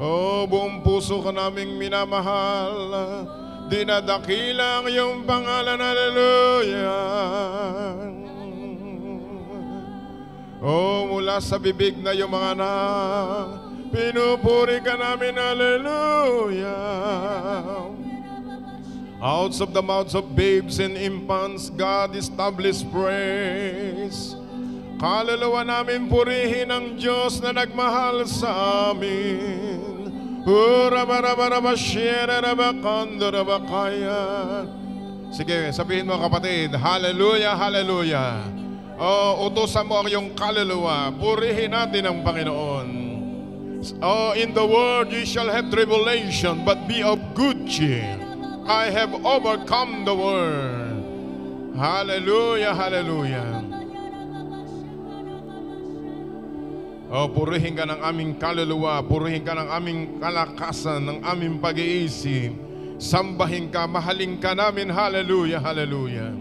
O oh, buong puso ka naming minamahal, dinadakila ang iyong pangalan, hallelujah. Oh, mula sa bibig na iyong mga anak, pinupuri ka namin, hallelujah. Out of the mouths of babes and infants, God established praise. Kaluluwa namin purihin ang Diyos na nagmahal sa amin. Sige, sabihin mo kapatid, Hallelujah, Hallelujah. Oh, utusan mo ang iyong kaluluwa. Purihin natin ang Panginoon. Oh, in the world you shall have tribulation, but be of good cheer. I have overcome the world. Hallelujah, hallelujah. Oh, purihin ka ng aming kaluluwa, purihin ka ng aming kalakasan, ng aming pag-iisip. Sambahin ka, mahalin ka namin. Hallelujah, hallelujah.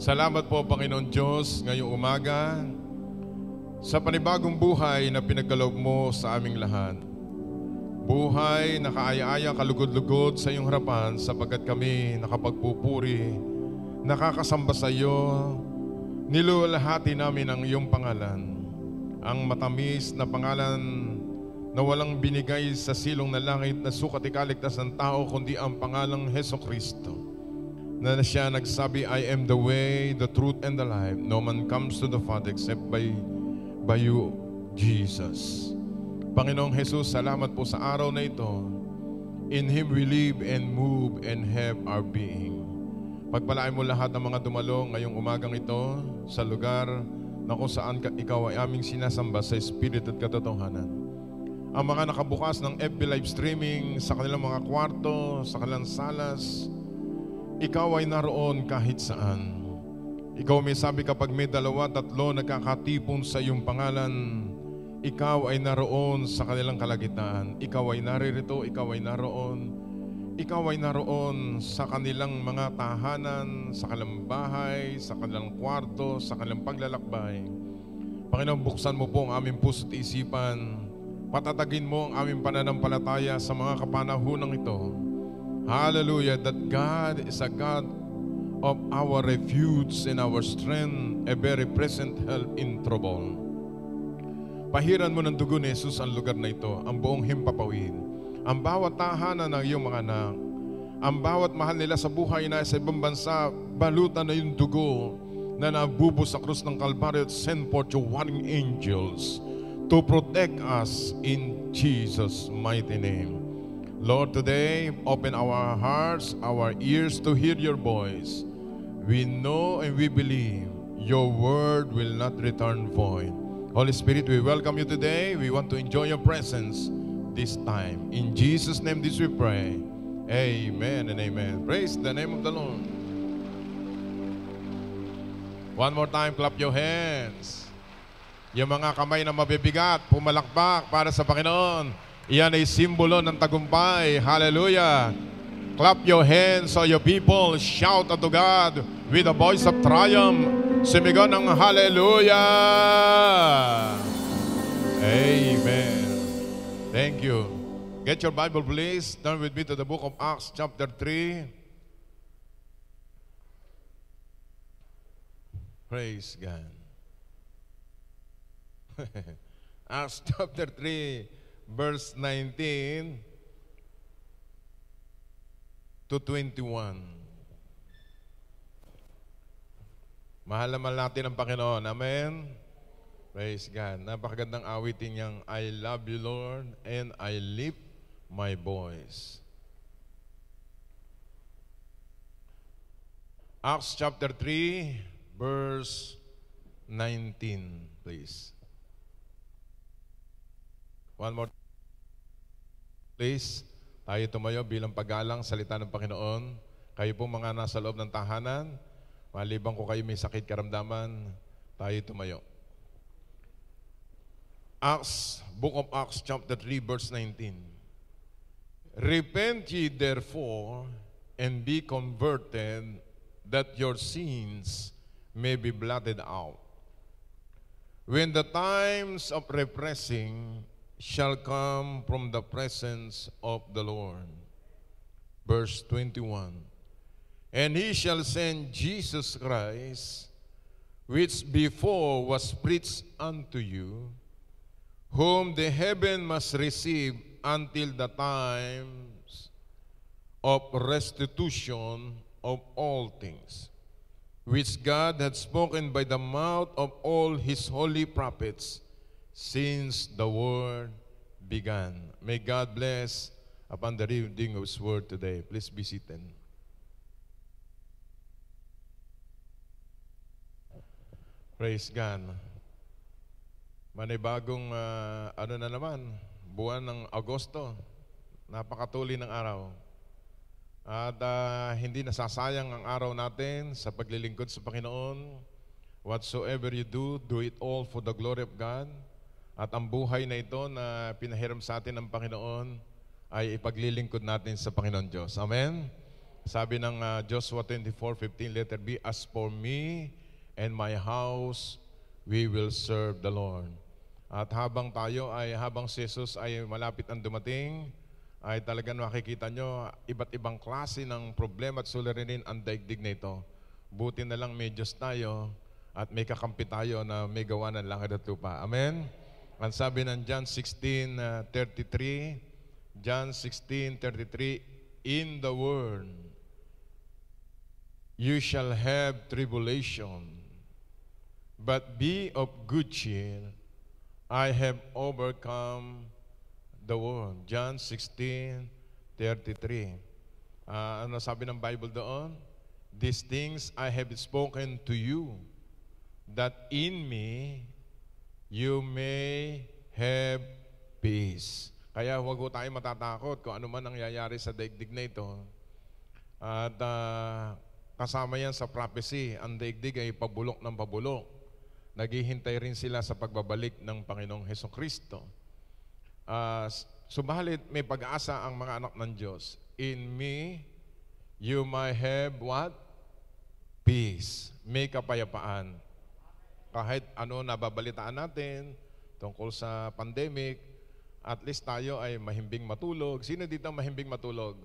Salamat po, Panginoon Diyos, ngayong umaga sa panibagong buhay na pinagkalob mo sa aming lahat. Buhay na kaaya-aya, kalugod-lugod sa iyong harapan sapagkat kami nakapagpupuri, nakakasamba sa iyo, Niluwalhati namin ang iyong pangalan, ang matamis na pangalan na walang binigay sa silong na langit na sukat ikaligtas ng tao kundi ang pangalang Heso Kristo na siya nagsabi, I am the way, the truth, and the life. No man comes to the Father except by, by you, Jesus. Panginoong Jesus, salamat po sa araw na ito. In Him we live and move and have our being. Pagpalaan mo lahat ng mga dumalo ngayong umagang ito sa lugar na kung saan ka, ikaw ay aming sinasamba sa Spirit at katotohanan. Ang mga nakabukas ng FB live streaming sa kanilang mga kwarto, sa kanilang salas, ikaw ay naroon kahit saan. Ikaw may sabi kapag may dalawa, tatlo nagkakatipon sa iyong pangalan, ikaw ay naroon sa kanilang kalagitan. Ikaw ay naririto, ikaw ay naroon ikaw ay naroon sa kanilang mga tahanan, sa kanilang bahay, sa kanilang kwarto, sa kanilang paglalakbay. Panginoon, buksan mo po ang aming puso't isipan. Patatagin mo ang aming pananampalataya sa mga kapanahonang ito. Hallelujah, that God is a God of our refuge and our strength, a very present help in trouble. Pahiran mo ng dugo ni Jesus ang lugar na ito, ang buong himpapawid ang bawat tahanan ng iyong mga anak, ang bawat mahal nila sa buhay na sa ibang bansa, balutan na yung dugo na nabubo sa krus ng Kalbaryo at send forth your warring angels to protect us in Jesus' mighty name. Lord, today, open our hearts, our ears to hear your voice. We know and we believe your word will not return void. Holy Spirit, we welcome you today. We want to enjoy your presence this time. In Jesus' name, this we pray. Amen and amen. Praise the name of the Lord. One more time, clap your hands. Yung mga kamay na mabibigat, pumalakpak para sa Panginoon. Iyan ay simbolo ng tagumpay. Hallelujah. Clap your hands, all your people. Shout unto God with a voice of triumph. Sumigaw ng hallelujah. Amen. Thank you. Get your Bible, please. Turn with me to the book of Acts, chapter 3. Praise God. Acts chapter 3, verse 19 to 21. Mahal naman natin ang Panginoon. Amen. Praise God. Napakagandang awitin niyang I love you Lord and I lift my voice. Acts chapter 3 verse 19 please. One more please. Tayo tumayo bilang paggalang salita ng Panginoon. Kayo po mga nasa loob ng tahanan, maliban ko kayo may sakit karamdaman, tayo tumayo. Acts, Book of Acts, chapter 3, verse 19. Repent ye therefore, and be converted, that your sins may be blotted out. When the times of repressing shall come from the presence of the Lord. Verse 21. And he shall send Jesus Christ, which before was preached unto you, whom the heaven must receive until the times of restitution of all things, which God had spoken by the mouth of all his holy prophets since the world began. May God bless upon the reading of his word today. Please be seated. Praise God. Manibagong uh, ano na naman, buwan ng Agosto. Napakatuli ng araw. At uh, hindi nasasayang ang araw natin sa paglilingkod sa Panginoon. Whatsoever you do, do it all for the glory of God. At ang buhay na ito na pinahiram sa atin ng Panginoon ay ipaglilingkod natin sa Panginoon Diyos. Amen? Sabi ng uh, Joshua 24:15 letter B, As for me and my house, we will serve the Lord. At habang tayo ay, habang si Jesus ay malapit ang dumating, ay talagang makikita nyo iba't ibang klase ng problema at suliranin ang daigdig na ito. Buti na lang may Diyos tayo at may kakampi tayo na may gawa ng langit at lupa. Amen? Ang sabi ng John 16.33, uh, John 16.33, In the world, you shall have tribulation, but be of good cheer, I have overcome the world. John 16:33. 33. Uh, ano sabi ng Bible doon? These things I have spoken to you, that in me you may have peace. Kaya huwag ho tayo matatakot kung ano man ang nangyayari sa daigdig na ito. At uh, kasama yan sa prophecy, ang daigdig ay pabulok ng pabulok. Naghihintay rin sila sa pagbabalik ng Panginoong Heso Kristo. Uh, ah, subalit may pag-asa ang mga anak ng Diyos. In me, you may have what? Peace. May kapayapaan. Kahit ano nababalitaan natin tungkol sa pandemic, at least tayo ay mahimbing matulog. Sino dito ang mahimbing matulog?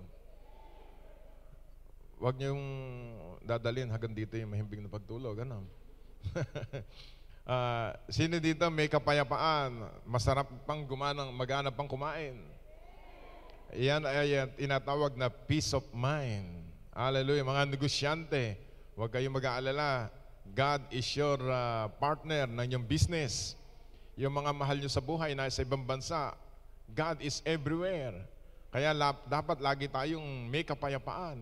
Huwag niyong dadalin hanggang dito yung mahimbing na pagtulog. Ano? Uh, sino dito may kapayapaan? Masarap pang gumanang, mag pang kumain. Yan ay inatawag na peace of mind. Hallelujah. Mga negosyante, huwag kayong mag-aalala. God is your uh, partner ng iyong business. Yung mga mahal nyo sa buhay na sa ibang bansa, God is everywhere. Kaya lap, dapat lagi tayong may kapayapaan.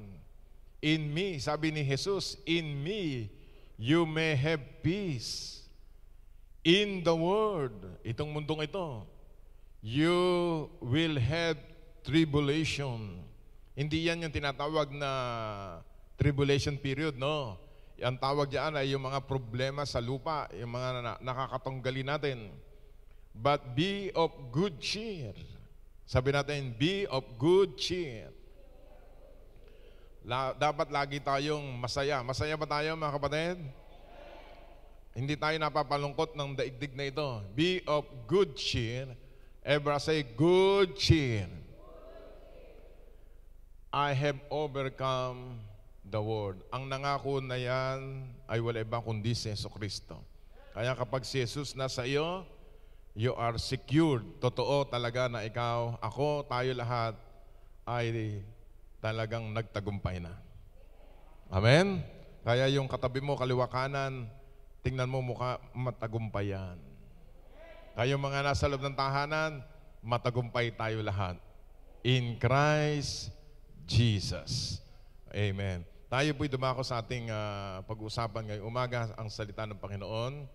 In me, sabi ni Jesus, in me, you may have peace in the world, itong mundong ito, you will have tribulation. Hindi yan yung tinatawag na tribulation period, no? Ang tawag diyan ay yung mga problema sa lupa, yung mga na- nakakatunggali natin. But be of good cheer. Sabi natin, be of good cheer. La- dapat lagi tayong masaya. Masaya ba tayo mga kapatid? Hindi tayo napapalungkot ng daigdig na ito. Be of good cheer. Ever say, good cheer. I have overcome the world. Ang nangako na yan ay wala iba kundi si Yeso Kristo. Kaya kapag si Jesus nasa iyo, you are secured. Totoo talaga na ikaw, ako, tayo lahat ay talagang nagtagumpay na. Amen? Kaya yung katabi mo, kaliwa kanan, Tingnan mo mukha, matagumpayan. yan. Kayo mga nasa loob ng tahanan, matagumpay tayo lahat. In Christ Jesus. Amen. Tayo po'y dumako sa ating uh, ah, pag uusapan ngayong umaga, ang salita ng Panginoon.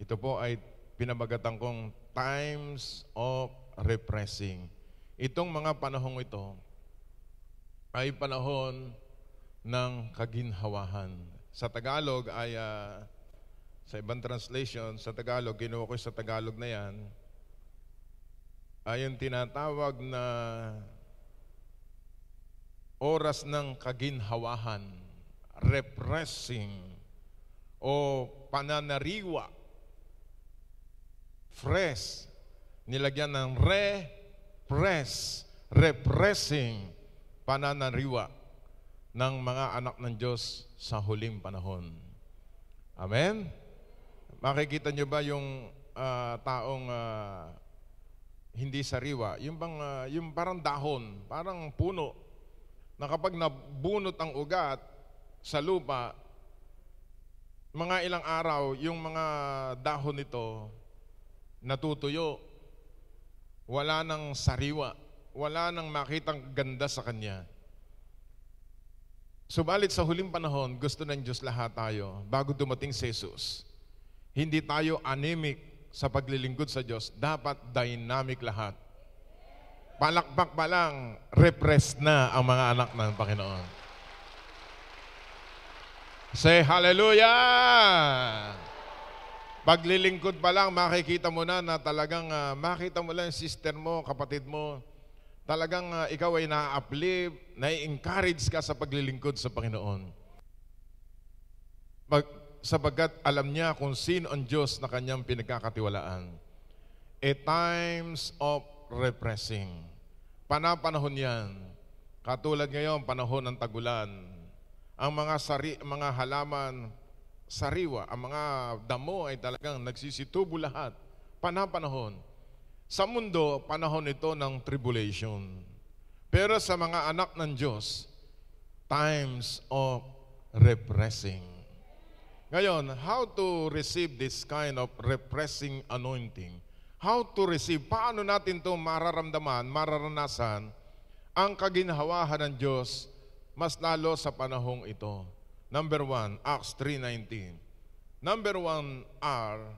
Ito po ay pinabagatan kong times of repressing. Itong mga panahong ito ay panahon ng kaginhawahan. Sa Tagalog ay uh, sa ibang translation, sa Tagalog, kinuha ko sa Tagalog na yan, ay yung tinatawag na oras ng kaginhawahan, repressing, o pananariwa, fresh, nilagyan ng re-press, repressing, pananariwa ng mga anak ng Diyos sa huling panahon. Amen? Makikita nyo ba yung uh, taong uh, hindi sariwa? Yung, bang, uh, yung parang dahon, parang puno, na kapag nabunot ang ugat sa lupa, mga ilang araw, yung mga dahon nito natutuyo. Wala nang sariwa. Wala nang makitang ganda sa kanya. Subalit sa huling panahon, gusto ng Diyos lahat tayo bago dumating si Jesus hindi tayo anemic sa paglilingkod sa Diyos. Dapat dynamic lahat. Palakpak pa lang, repressed na ang mga anak ng Panginoon. Say hallelujah! Paglilingkod pa lang, makikita mo na na talagang, uh, ah, makita mo lang sister mo, kapatid mo, talagang uh, ikaw ay na-uplift, na-encourage ka sa paglilingkod sa Panginoon. Pag, sabagat alam niya kung sino ang Diyos na kanyang pinagkakatiwalaan. A times of repressing. Panapanahon yan. Katulad ngayon, panahon ng tagulan. Ang mga, sari, mga halaman, sariwa, ang mga damo ay talagang nagsisitubo lahat. Panapanahon. Sa mundo, panahon ito ng tribulation. Pero sa mga anak ng Diyos, times of repressing. Ngayon, how to receive this kind of repressing anointing? How to receive? Paano natin to mararamdaman, mararanasan ang kaginhawahan ng Diyos mas lalo sa panahong ito? Number one, Acts 3.19. Number one are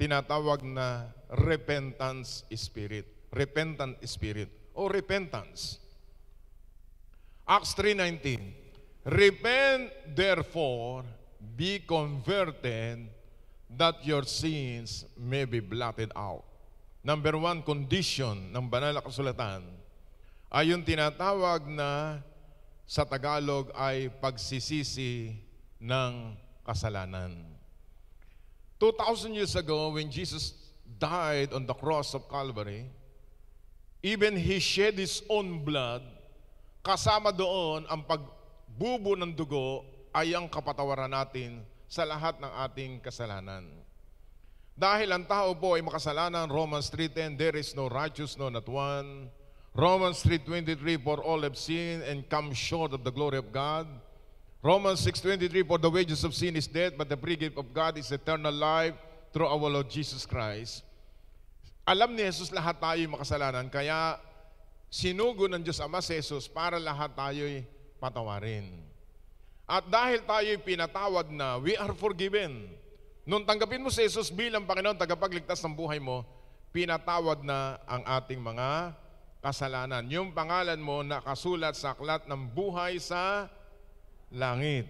tinatawag na repentance spirit. Repentant spirit o repentance. Acts 3.19 Repent therefore be converted that your sins may be blotted out. Number one condition ng banal na kasulatan ay yung tinatawag na sa Tagalog ay pagsisisi ng kasalanan. 2,000 years ago, when Jesus died on the cross of Calvary, even He shed His own blood, kasama doon ang pagbubo ng dugo ay ang kapatawaran natin sa lahat ng ating kasalanan. Dahil ang tao po ay makasalanan, Romans 3.10, there is no righteous, no not one. Romans 3.23, for all have sinned and come short of the glory of God. Romans 6.23, for the wages of sin is death, but the free gift of God is eternal life through our Lord Jesus Christ. Alam ni Jesus lahat tayo makasalanan, kaya sinugo ng Diyos Ama si Jesus para lahat tayo'y patawarin. At dahil tayo'y pinatawad na, we are forgiven. Nung tanggapin mo si Jesus bilang Panginoon, tagapagligtas ng buhay mo, pinatawad na ang ating mga kasalanan. Yung pangalan mo nakasulat sa aklat ng buhay sa langit.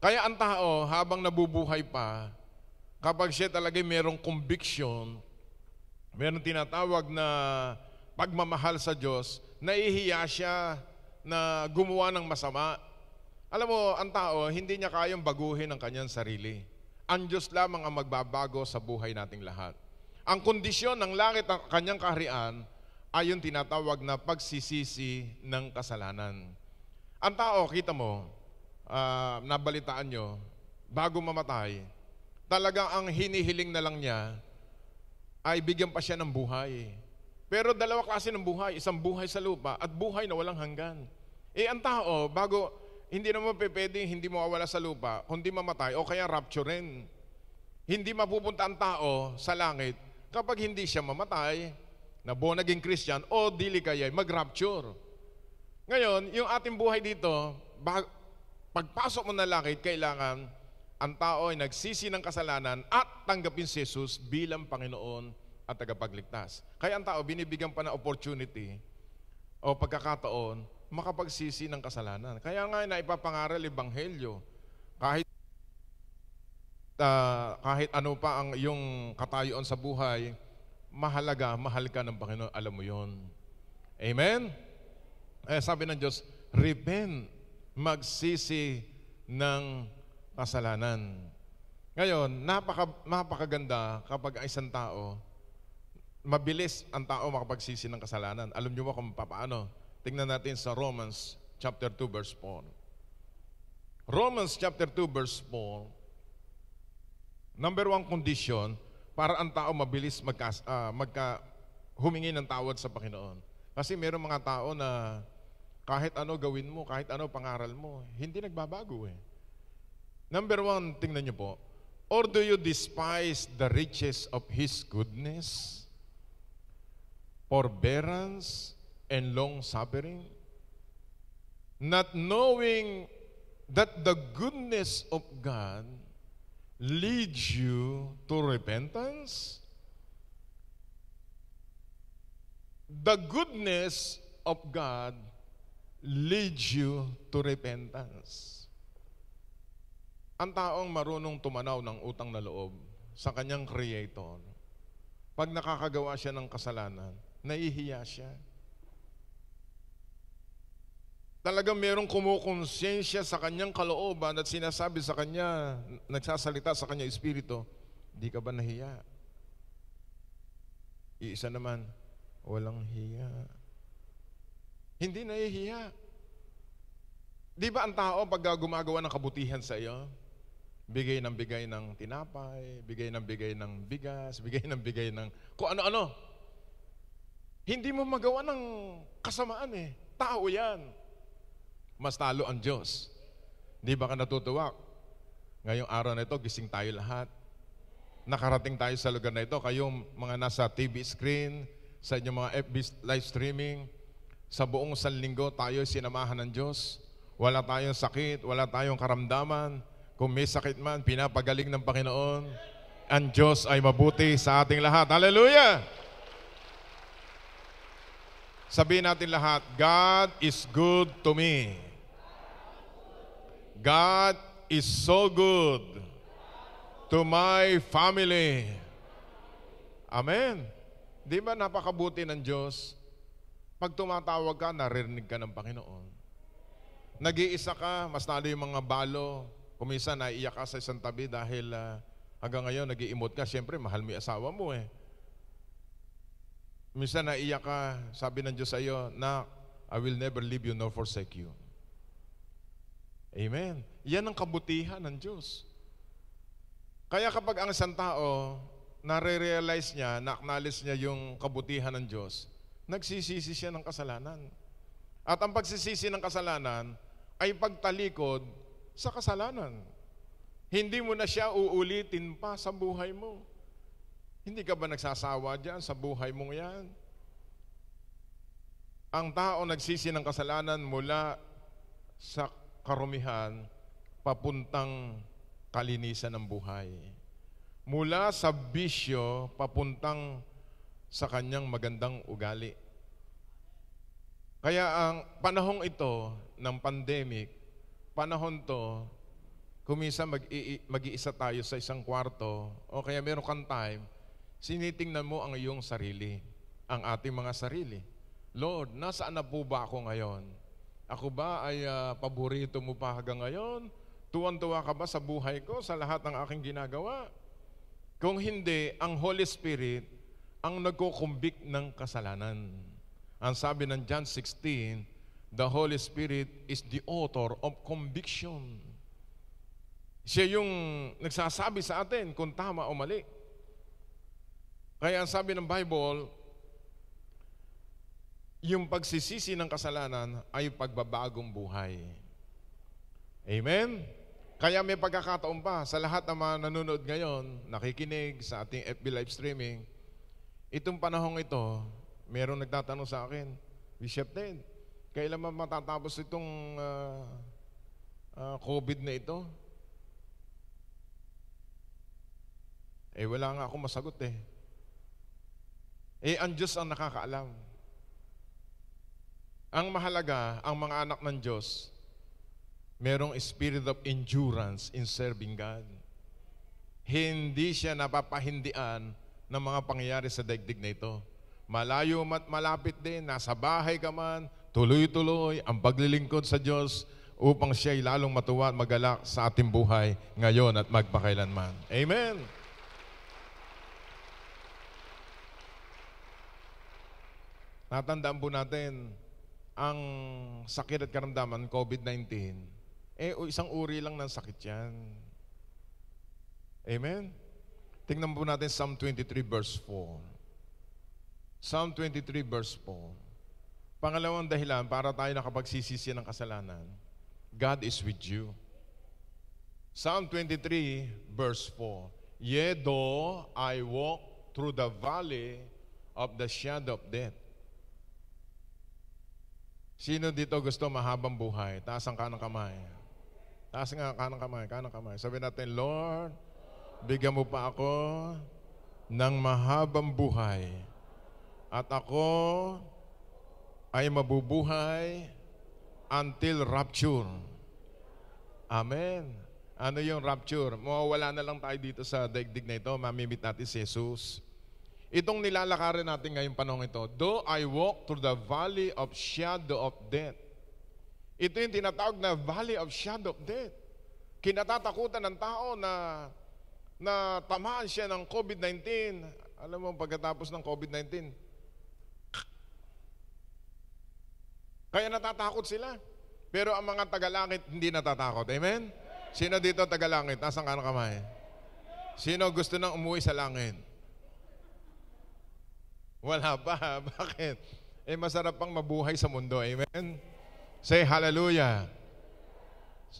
Kaya ang tao, habang nabubuhay pa, kapag siya talaga mayroong conviction, mayroong tinatawag na pagmamahal sa Diyos, naihiya siya na gumawa ng masama alam mo, ang tao, hindi niya kayang baguhin ang kanyang sarili. Ang Diyos lamang ang magbabago sa buhay nating lahat. Ang kondisyon ng langit ang kanyang kaharian ay yung tinatawag na pagsisisi ng kasalanan. Ang tao, kita mo, uh, nabalitaan nyo, bago mamatay, talagang ang hinihiling na lang niya ay bigyan pa siya ng buhay. Pero dalawa klase ng buhay, isang buhay sa lupa at buhay na walang hanggan. Eh ang tao, bago hindi naman pwede hindi mo mawawala sa lupa, hindi mamatay o kaya rapture rin. Hindi mapupunta ang tao sa langit kapag hindi siya mamatay, na born naging Christian, o dili kaya mag-rapture. Ngayon, yung ating buhay dito, pagpasok mo na langit, kailangan ang tao ay nagsisi ng kasalanan at tanggapin si Jesus bilang Panginoon at tagapagligtas. Kaya ang tao, binibigyan pa ng opportunity o pagkakataon makapagsisi ng kasalanan. Kaya nga naipapangaral ebanghelyo. Kahit uh, kahit ano pa ang iyong katayuan sa buhay, mahalaga, mahal ka ng Panginoon, alam mo yon. Amen? Eh, sabi ng Diyos, repent, magsisi ng kasalanan. Ngayon, napaka, napakaganda kapag ang isang tao, mabilis ang tao makapagsisi ng kasalanan. Alam niyo ba kung paano? Tingnan natin sa Romans chapter 2 verse 4. Romans chapter 2 verse 4, number one condition para ang tao mabilis magka, uh, magka humingi ng tawad sa Panginoon. Kasi mayroong mga tao na kahit ano gawin mo, kahit ano pangaral mo, hindi nagbabago eh. Number one, tingnan niyo po, Or do you despise the riches of His goodness, forbearance, and long suffering, not knowing that the goodness of God leads you to repentance? The goodness of God leads you to repentance. Ang taong marunong tumanaw ng utang na loob sa kanyang creator, pag nakakagawa siya ng kasalanan, nahihiya siya talagang merong kumukonsensya sa kanyang kalooban at sinasabi sa kanya, nagsasalita sa kanya espiritu, di ka ba nahiya? Iisa naman, walang hiya. Hindi nahihiya. Di ba ang tao pag gumagawa ng kabutihan sa iyo, bigay ng bigay ng tinapay, bigay ng bigay ng bigas, bigay ng bigay ng kung ano-ano. Hindi mo magawa ng kasamaan eh. Tao yan mas talo ang Diyos. Hindi ba ka natutuwa? Ngayong araw na ito, gising tayo lahat. Nakarating tayo sa lugar na ito. Kayong mga nasa TV screen, sa inyong mga FB live streaming, sa buong sanlinggo tayo sinamahan ng Diyos. Wala tayong sakit, wala tayong karamdaman. Kung may sakit man, pinapagaling ng Panginoon. Ang Diyos ay mabuti sa ating lahat. Hallelujah! Sabihin natin lahat, God is good to me. God is so good to my family. Amen. Di ba napakabuti ng Diyos? Pag tumatawag ka, naririnig ka ng Panginoon. Nag-iisa ka, mas nalo yung mga balo. Kumisa, naiiyak ka sa isang tabi dahil uh, hanggang ngayon nag-iimot ka. Siyempre, mahal mo yung asawa mo eh. Minsan naiiyak ka, sabi ng Diyos sa iyo, na I will never leave you nor forsake you. Amen. Yan ang kabutihan ng Diyos. Kaya kapag ang isang tao, nare-realize niya, na-acknowledge niya yung kabutihan ng Diyos, nagsisisi siya ng kasalanan. At ang pagsisisi ng kasalanan ay pagtalikod sa kasalanan. Hindi mo na siya uulitin pa sa buhay mo. Hindi ka ba nagsasawa dyan sa buhay mo yan? Ang tao nagsisi ng kasalanan mula sa karumihan papuntang kalinisan ng buhay. Mula sa bisyo papuntang sa kanyang magandang ugali. Kaya ang panahong ito ng pandemic, panahon to, kumisa mag-iisa tayo sa isang kwarto o kaya meron kang time, sinitingnan mo ang iyong sarili, ang ating mga sarili. Lord, nasaan na po ba ako ngayon? Ako ba ay uh, paborito mo pa hanggang ngayon? Tuwan-tuwa ka ba sa buhay ko, sa lahat ng aking ginagawa? Kung hindi, ang Holy Spirit ang nagkukumbik ng kasalanan. Ang sabi ng John 16, the Holy Spirit is the author of conviction. Siya yung nagsasabi sa atin kung tama o mali. Kaya ang sabi ng Bible, yung pagsisisi ng kasalanan ay pagbabagong buhay. Amen? Kaya may pagkakataon pa sa lahat ng mga nanonood ngayon, nakikinig sa ating FB live streaming, itong panahong ito, mayroong nagtatanong sa akin, Bishop Ted, kailan man matatapos itong uh, uh, COVID na ito? Eh wala nga akong masagot eh. Eh ang Diyos ang nakakaalam. Ang mahalaga, ang mga anak ng Diyos, merong spirit of endurance in serving God. Hindi siya napapahindian ng mga pangyayari sa daigdig na ito. Malayo mat malapit din, nasa bahay ka man, tuloy-tuloy ang paglilingkod sa Diyos upang siya ay lalong matuwa at magalak sa ating buhay ngayon at magpakailanman. Amen! Natandaan po natin, ang sakit at karamdaman, COVID-19, eh o isang uri lang ng sakit yan. Amen? Tingnan po natin Psalm 23 verse 4. Psalm 23 verse 4. Pangalawang dahilan para tayo nakapagsisisi ng kasalanan, God is with you. Psalm 23 verse 4. Yea, though I walk through the valley of the shadow of death, Sino dito gusto mahabang buhay? Taas ang kanang kamay. Taas nga kanang kamay, kanang kamay. Sabi natin, Lord, bigyan mo pa ako ng mahabang buhay. At ako ay mabubuhay until rapture. Amen. Ano yung rapture? Mawawala na lang tayo dito sa daigdig na ito. Mamimit natin si Jesus. Itong nilalakarin natin ngayong panahon ito, Though I walk through the valley of shadow of death. Ito yung tinatawag na valley of shadow of death. Kinatatakutan ng tao na na tamaan siya ng COVID-19. Alam mo, pagkatapos ng COVID-19, kaya natatakot sila. Pero ang mga tagalangit hindi natatakot. Amen? Sino dito tagalangit? Nasaan ka ng kamay? Sino gusto nang umuwi sa langit? Wala pa. Bakit? Eh, masarap pang mabuhay sa mundo. Amen? Say hallelujah.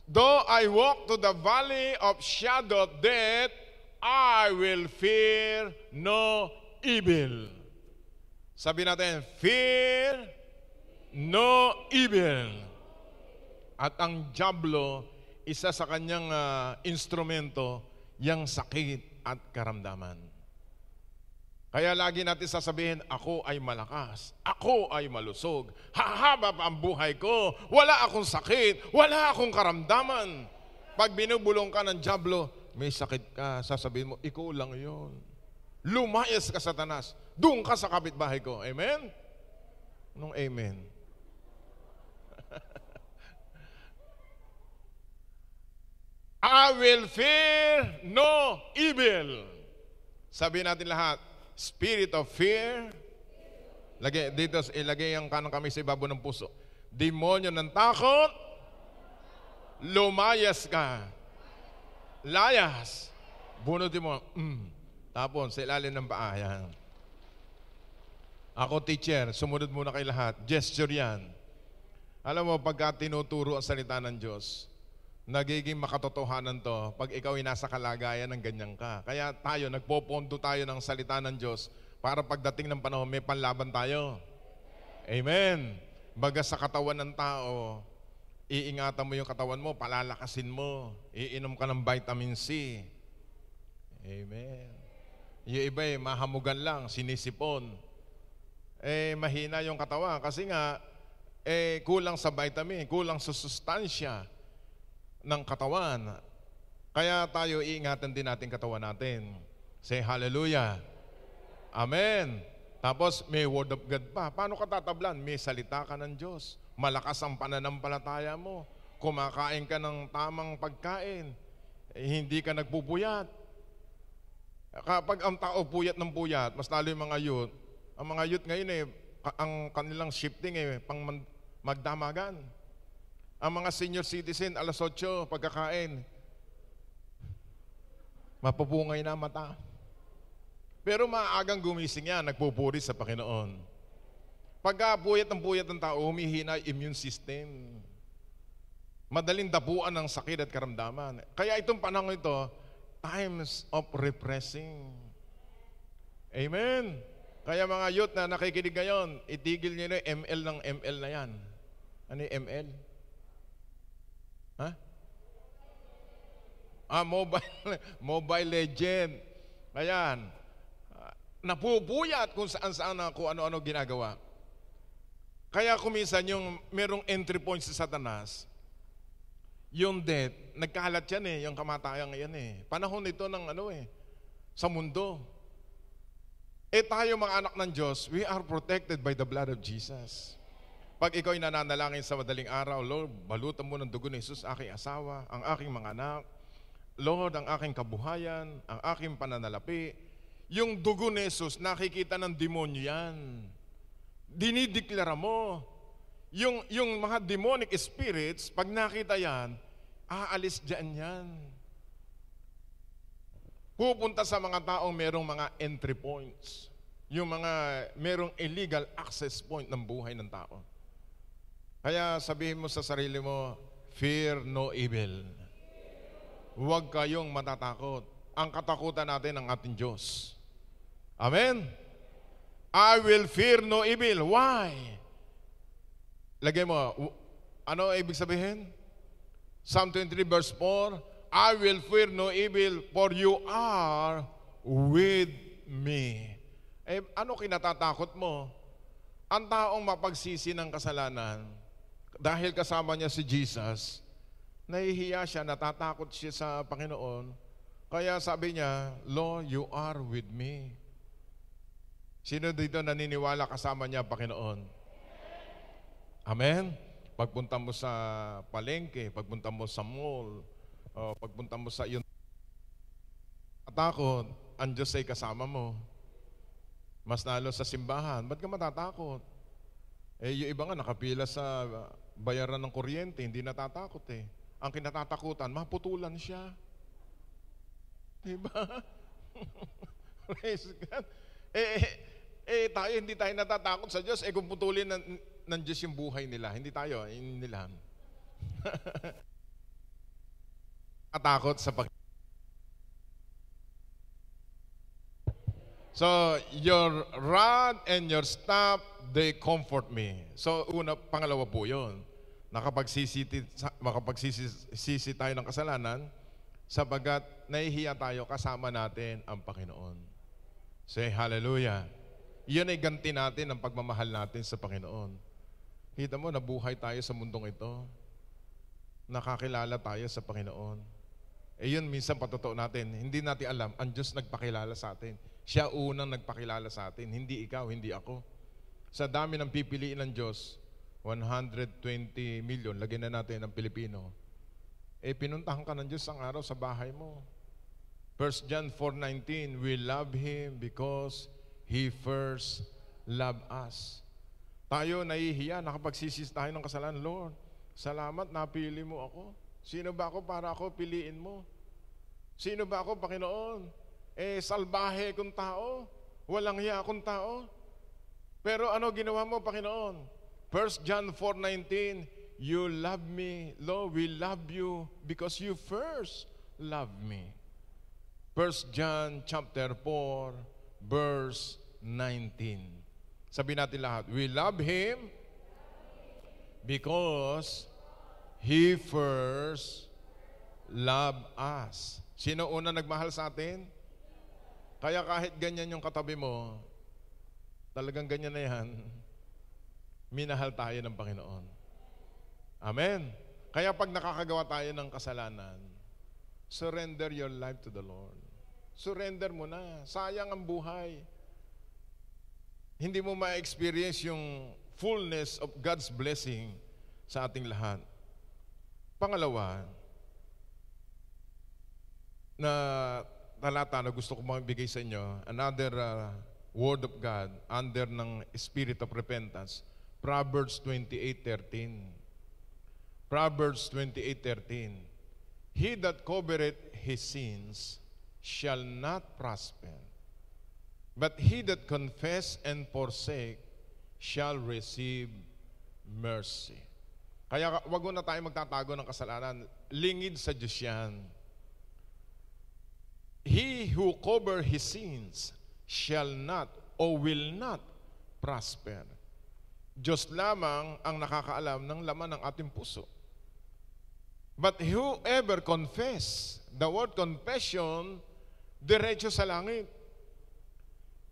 Though I walk to the valley of shadow of death, I will fear no evil. Sabi natin, fear no evil. At ang jablo, isa sa kanyang uh, instrumento, yang sakit at karamdaman. Kaya lagi natin sasabihin, ako ay malakas, ako ay malusog, hahaba pa ang buhay ko, wala akong sakit, wala akong karamdaman. Pag binubulong ka ng jablo, may sakit ka, sasabihin mo, ikaw lang yon. Lumayas ka, Satanas. Doon ka sa kapitbahay ko. Amen? Nung amen. I will fear no evil. Sabihin natin lahat, Spirit of fear. Lagi, dito, ilagay ang kanang kami sa ibabo ng puso. Demonyo ng takot. Lumayas ka. Layas. Bunutin mo. Mm. Tapon, sa ilalim ng paa. Ako, teacher, sumunod muna kay lahat. Gesture yan. Alam mo, pagka tinuturo ang salita ng Diyos, nagiging makatotohanan to pag ikaw ay nasa kalagayan ng ganyan ka. Kaya tayo, nagpopondo tayo ng salita ng Diyos para pagdating ng panahon, may panlaban tayo. Amen. Baga sa katawan ng tao, iingatan mo yung katawan mo, palalakasin mo, iinom ka ng vitamin C. Amen. Yung iba eh, mahamugan lang, sinisipon. Eh, mahina yung katawan kasi nga, eh, kulang sa vitamin, kulang sa sustansya ng katawan. Kaya tayo iingatan din natin katawan natin. Say hallelujah. Amen. Tapos may word of God pa. Paano ka tatablan? May salita ka ng Diyos. Malakas ang pananampalataya mo. Kumakain ka ng tamang pagkain. Eh, hindi ka nagpupuyat. Kapag ang tao puyat ng puyat, mas lalo yung mga youth, ang mga youth ngayon eh, ang kanilang shifting eh, pang magdamagan. Ang mga senior citizen, alas 8, pagkakain. Mapupungay na mata. Pero maagang gumising yan, nagpupuri sa Panginoon. Pagka puyat ng puyat ng tao, humihina immune system. Madaling dapuan ng sakit at karamdaman. Kaya itong panahon ito, times of repressing. Amen? Kaya mga youth na nakikinig ngayon, itigil niyo na ML ng ML na yan. Ano yung ML? Huh? Ah, mobile, mobile legend. Ayan. Ah, napupuyat kung saan-saan ako ano-ano ginagawa. Kaya kuminsan yung merong entry point sa si satanas, yung death, nagkalat yan eh, yung kamatayan yan eh. Panahon nito ng ano eh, sa mundo. Eh tayo mga anak ng Diyos, we are protected by the blood of Jesus. Pag ikaw'y nananalangin sa madaling araw, Lord, balutan mo ng dugo ni Jesus aking asawa, ang aking mga anak, Lord, ang aking kabuhayan, ang aking pananalapi. Yung dugo ni Jesus, nakikita ng demonyo yan. Dinideklara mo. Yung, yung mga demonic spirits, pag nakita yan, aalis dyan yan. Pupunta sa mga taong merong mga entry points. Yung mga merong illegal access point ng buhay ng tao. Kaya sabihin mo sa sarili mo, fear no evil. Huwag kayong matatakot. Ang katakutan natin ang ating Diyos. Amen? I will fear no evil. Why? Lagay mo, ano ibig sabihin? Psalm 23 verse 4, I will fear no evil for you are with me. Eh, ano kinatatakot mo? Ang taong mapagsisi ng kasalanan, dahil kasama niya si Jesus, nahihiya siya, natatakot siya sa Panginoon. Kaya sabi niya, Lord, you are with me. Sino dito naniniwala kasama niya, Panginoon? Amen? Pagpunta mo sa palengke, pagpunta mo sa mall, o pagpunta mo sa iyon, matakot, ang Diyos ay kasama mo. Mas nalo sa simbahan, ba't ka matatakot? Eh, yung iba nga nakapila sa bayaran ng kuryente, hindi natatakot eh. Ang kinatatakutan, maputulan siya. Diba? Praise God. Eh, eh, eh, tayo, hindi tayo natatakot sa Diyos. Eh, kung putulin ng, ng Diyos yung buhay nila, hindi tayo, hindi eh, nila. Natakot sa pag So, your rod and your staff, they comfort me. So, una, pangalawa po yun nakapagsisisi, makapagsisisi tayo ng kasalanan sabagat nahihiya tayo kasama natin ang Panginoon. Say hallelujah. Iyon ay ganti natin ang pagmamahal natin sa Panginoon. Kita mo, nabuhay tayo sa mundong ito. Nakakilala tayo sa Panginoon. E yun, minsan patotoo natin, hindi natin alam, ang Diyos nagpakilala sa atin. Siya unang nagpakilala sa atin, hindi ikaw, hindi ako. Sa dami ng pipiliin ng Diyos, 120 million, lagyan na natin ng Pilipino, eh pinuntahan ka ng Diyos ang araw sa bahay mo. 1 John 4.19, We love Him because He first loved us. Tayo nahihiya, nakapagsisis tayo ng kasalanan. Lord, salamat, napili mo ako. Sino ba ako para ako piliin mo? Sino ba ako, Panginoon? Eh, salbahe kong tao. Walang hiya akong tao. Pero ano ginawa mo, Panginoon? 1 John 4.19, You love me, Lord, we love you because you first love me. 1 John chapter 4, verse 19. Sabi natin lahat, we love Him because He first love us. Sino una nagmahal sa atin? Kaya kahit ganyan yung katabi mo, talagang ganyan na yan minahal tayo ng Panginoon. Amen. Kaya pag nakakagawa tayo ng kasalanan, surrender your life to the Lord. Surrender mo na. Sayang ang buhay. Hindi mo ma-experience yung fullness of God's blessing sa ating lahat. Pangalawa, na talata na gusto ko magbigay sa inyo, another uh, word of God under ng spirit of repentance Proverbs 28.13. Proverbs 28.13. He that covereth his sins shall not prosper, but he that confess and forsake shall receive mercy. Kaya wag na tayo magtatago ng kasalanan. Lingid sa Diyos yan. He who cover his sins shall not or will not prosper. Diyos lamang ang nakakaalam ng laman ng ating puso. But whoever confess, the word confession, diretso sa langit.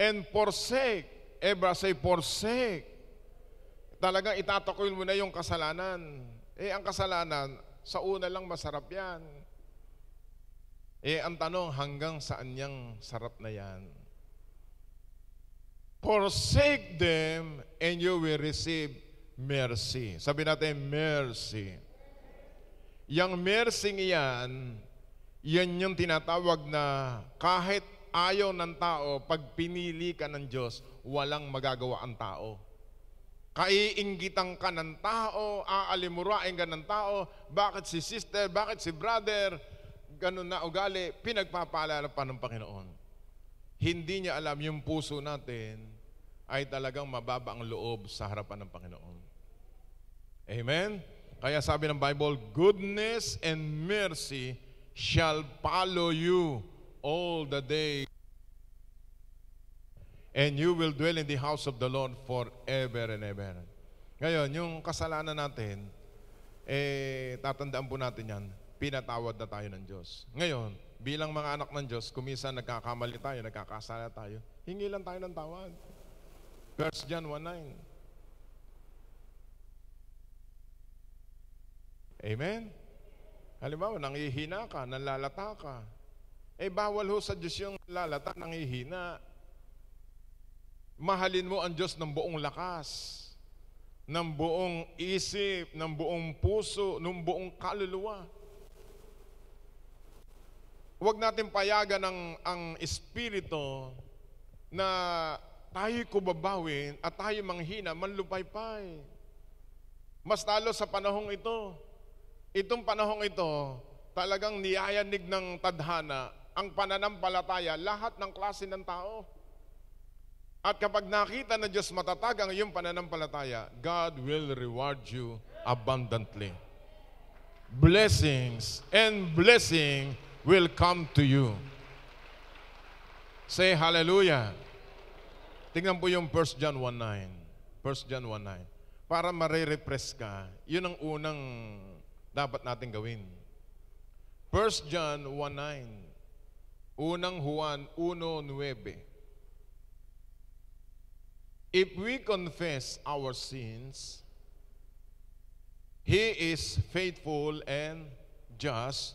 And forsake, Ebra say forsake. Talagang itatakwil mo na yung kasalanan. Eh, ang kasalanan, sa una lang masarap yan. Eh, ang tanong, hanggang saan niyang sarap na yan? forsake them and you will receive mercy. Sabi natin, mercy. Yang mercy iyan, yan yung tinatawag na kahit ayaw ng tao, pag pinili ka ng Diyos, walang magagawa ang tao. Kaiingitan ka ng tao, aalimurain ka ng tao, bakit si sister, bakit si brother, ganun na ugali, pinagpapaalala pa ng Panginoon. Hindi niya alam yung puso natin ay talagang mababa ang loob sa harapan ng Panginoon. Amen? Kaya sabi ng Bible, Goodness and mercy shall follow you all the day. And you will dwell in the house of the Lord forever and ever. Ngayon, yung kasalanan natin, eh, tatandaan po natin yan, pinatawad na tayo ng Diyos. Ngayon, bilang mga anak ng Diyos, kumisa nagkakamali tayo, nagkakasala tayo, hingi lang tayo ng tawad. First John 1.9. Amen? Halimbawa, nangihina ka, nanlalata ka. Eh, bawal ho sa Diyos yung lalata, nangihina. Mahalin mo ang Diyos ng buong lakas, ng buong isip, ng buong puso, ng buong kaluluwa. Huwag natin payagan ang, ang espiritu na tayo'y kubabawin at tayo manghina, manlupaypay. Mas lalo sa panahong ito. Itong panahong ito, talagang niyayanig ng tadhana ang pananampalataya, lahat ng klase ng tao. At kapag nakita na Diyos matatag ang iyong pananampalataya, God will reward you abundantly. Blessings and blessing will come to you. Say hallelujah. Tingnan po yung 1 John 1.9. 1 John 1.9. Para marirefresh ka, yun ang unang dapat natin gawin. 1 John 1.9. Unang Juan 1.9. If we confess our sins, He is faithful and just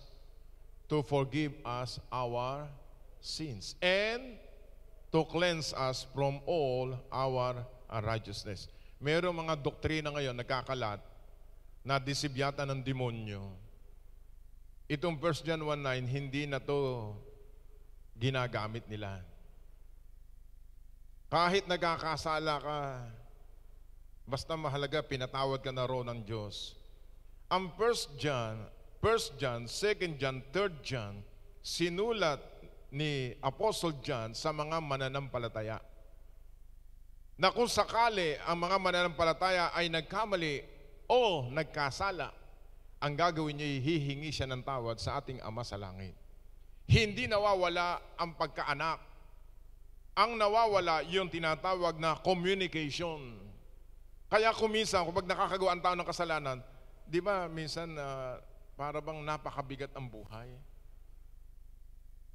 to forgive us our sins and to cleanse us from all our unrighteousness. Uh, Merong mga doktrina ngayon nagkakalat na disibyata ng demonyo. Itong 1 John 1.9, hindi na to ginagamit nila. Kahit nagkakasala ka, basta mahalaga, pinatawad ka na ro ng Diyos. Ang 1 John, 1 John, 2 John, 3 John, sinulat ni Apostle John sa mga mananampalataya. Na kung sakali ang mga mananampalataya ay nagkamali o nagkasala, ang gagawin niya ay hihingi siya ng tawad sa ating Ama sa Langit. Hindi nawawala ang pagkaanak. Ang nawawala yung tinatawag na communication. Kaya kuminsan, kapag nakakagawa ang tao ng kasalanan, di ba minsan uh, para bang napakabigat ang buhay?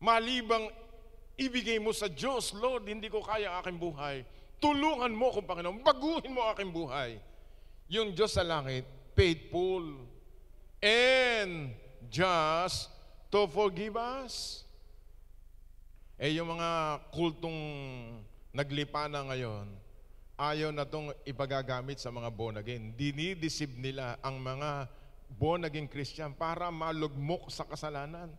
Malibang ibigay mo sa Diyos, Lord, hindi ko kaya ang aking buhay. Tulungan mo ko, Panginoon. Baguhin mo ang aking buhay. Yung Diyos sa langit, faithful and just to forgive us. Eh, yung mga kultong naglipa na ngayon, ayaw na itong ipagagamit sa mga born again. Dinidisib nila ang mga born again Christian para malugmok sa kasalanan.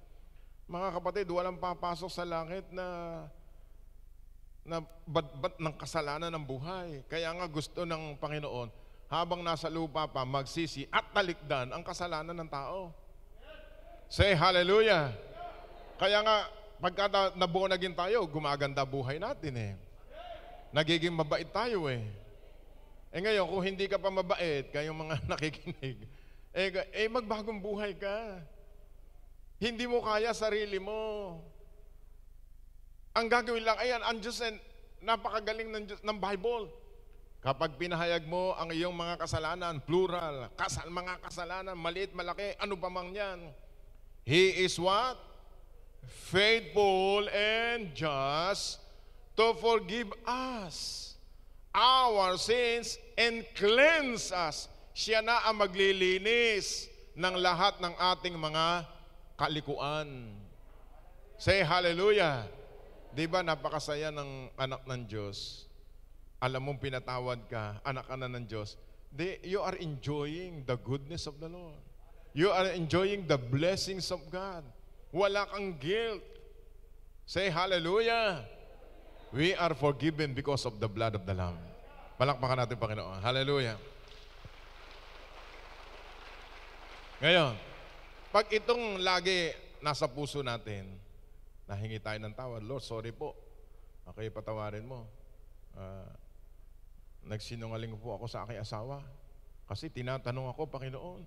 Mga kapatid, walang papasok sa langit na na badbat ng kasalanan ng buhay. Kaya nga gusto ng Panginoon, habang nasa lupa pa, magsisi at talikdan ang kasalanan ng tao. Say hallelujah! Kaya nga, pagka nabuo naging tayo, gumaganda buhay natin eh. Nagiging mabait tayo eh. Eh ngayon, kung hindi ka pa mabait, kayong mga nakikinig, eh, eh magbagong buhay ka. Hindi mo kaya sarili mo. Ang gagawin lang, ayan, ang Diyos, and napakagaling ng, Diyos, ng Bible. Kapag pinahayag mo ang iyong mga kasalanan, plural, kasal, mga kasalanan, maliit, malaki, ano pa mang yan, He is what? Faithful and just to forgive us our sins and cleanse us. Siya na ang maglilinis ng lahat ng ating mga kalikuan. Say hallelujah. 'Di ba napakasaya ng anak ng Diyos? Alam mong pinatawad ka, anak ka na ng Diyos. They, you are enjoying the goodness of the Lord. You are enjoying the blessings of God. Wala kang guilt. Say hallelujah. We are forgiven because of the blood of the Lamb. Palakpakan natin, Panginoon. Hallelujah. Ngayon, pag itong lagi nasa puso natin, nahingi tayo ng tawad, Lord, sorry po. Okay, patawarin mo. Uh, nagsinungaling po ako sa aking asawa. Kasi tinatanong ako, Panginoon,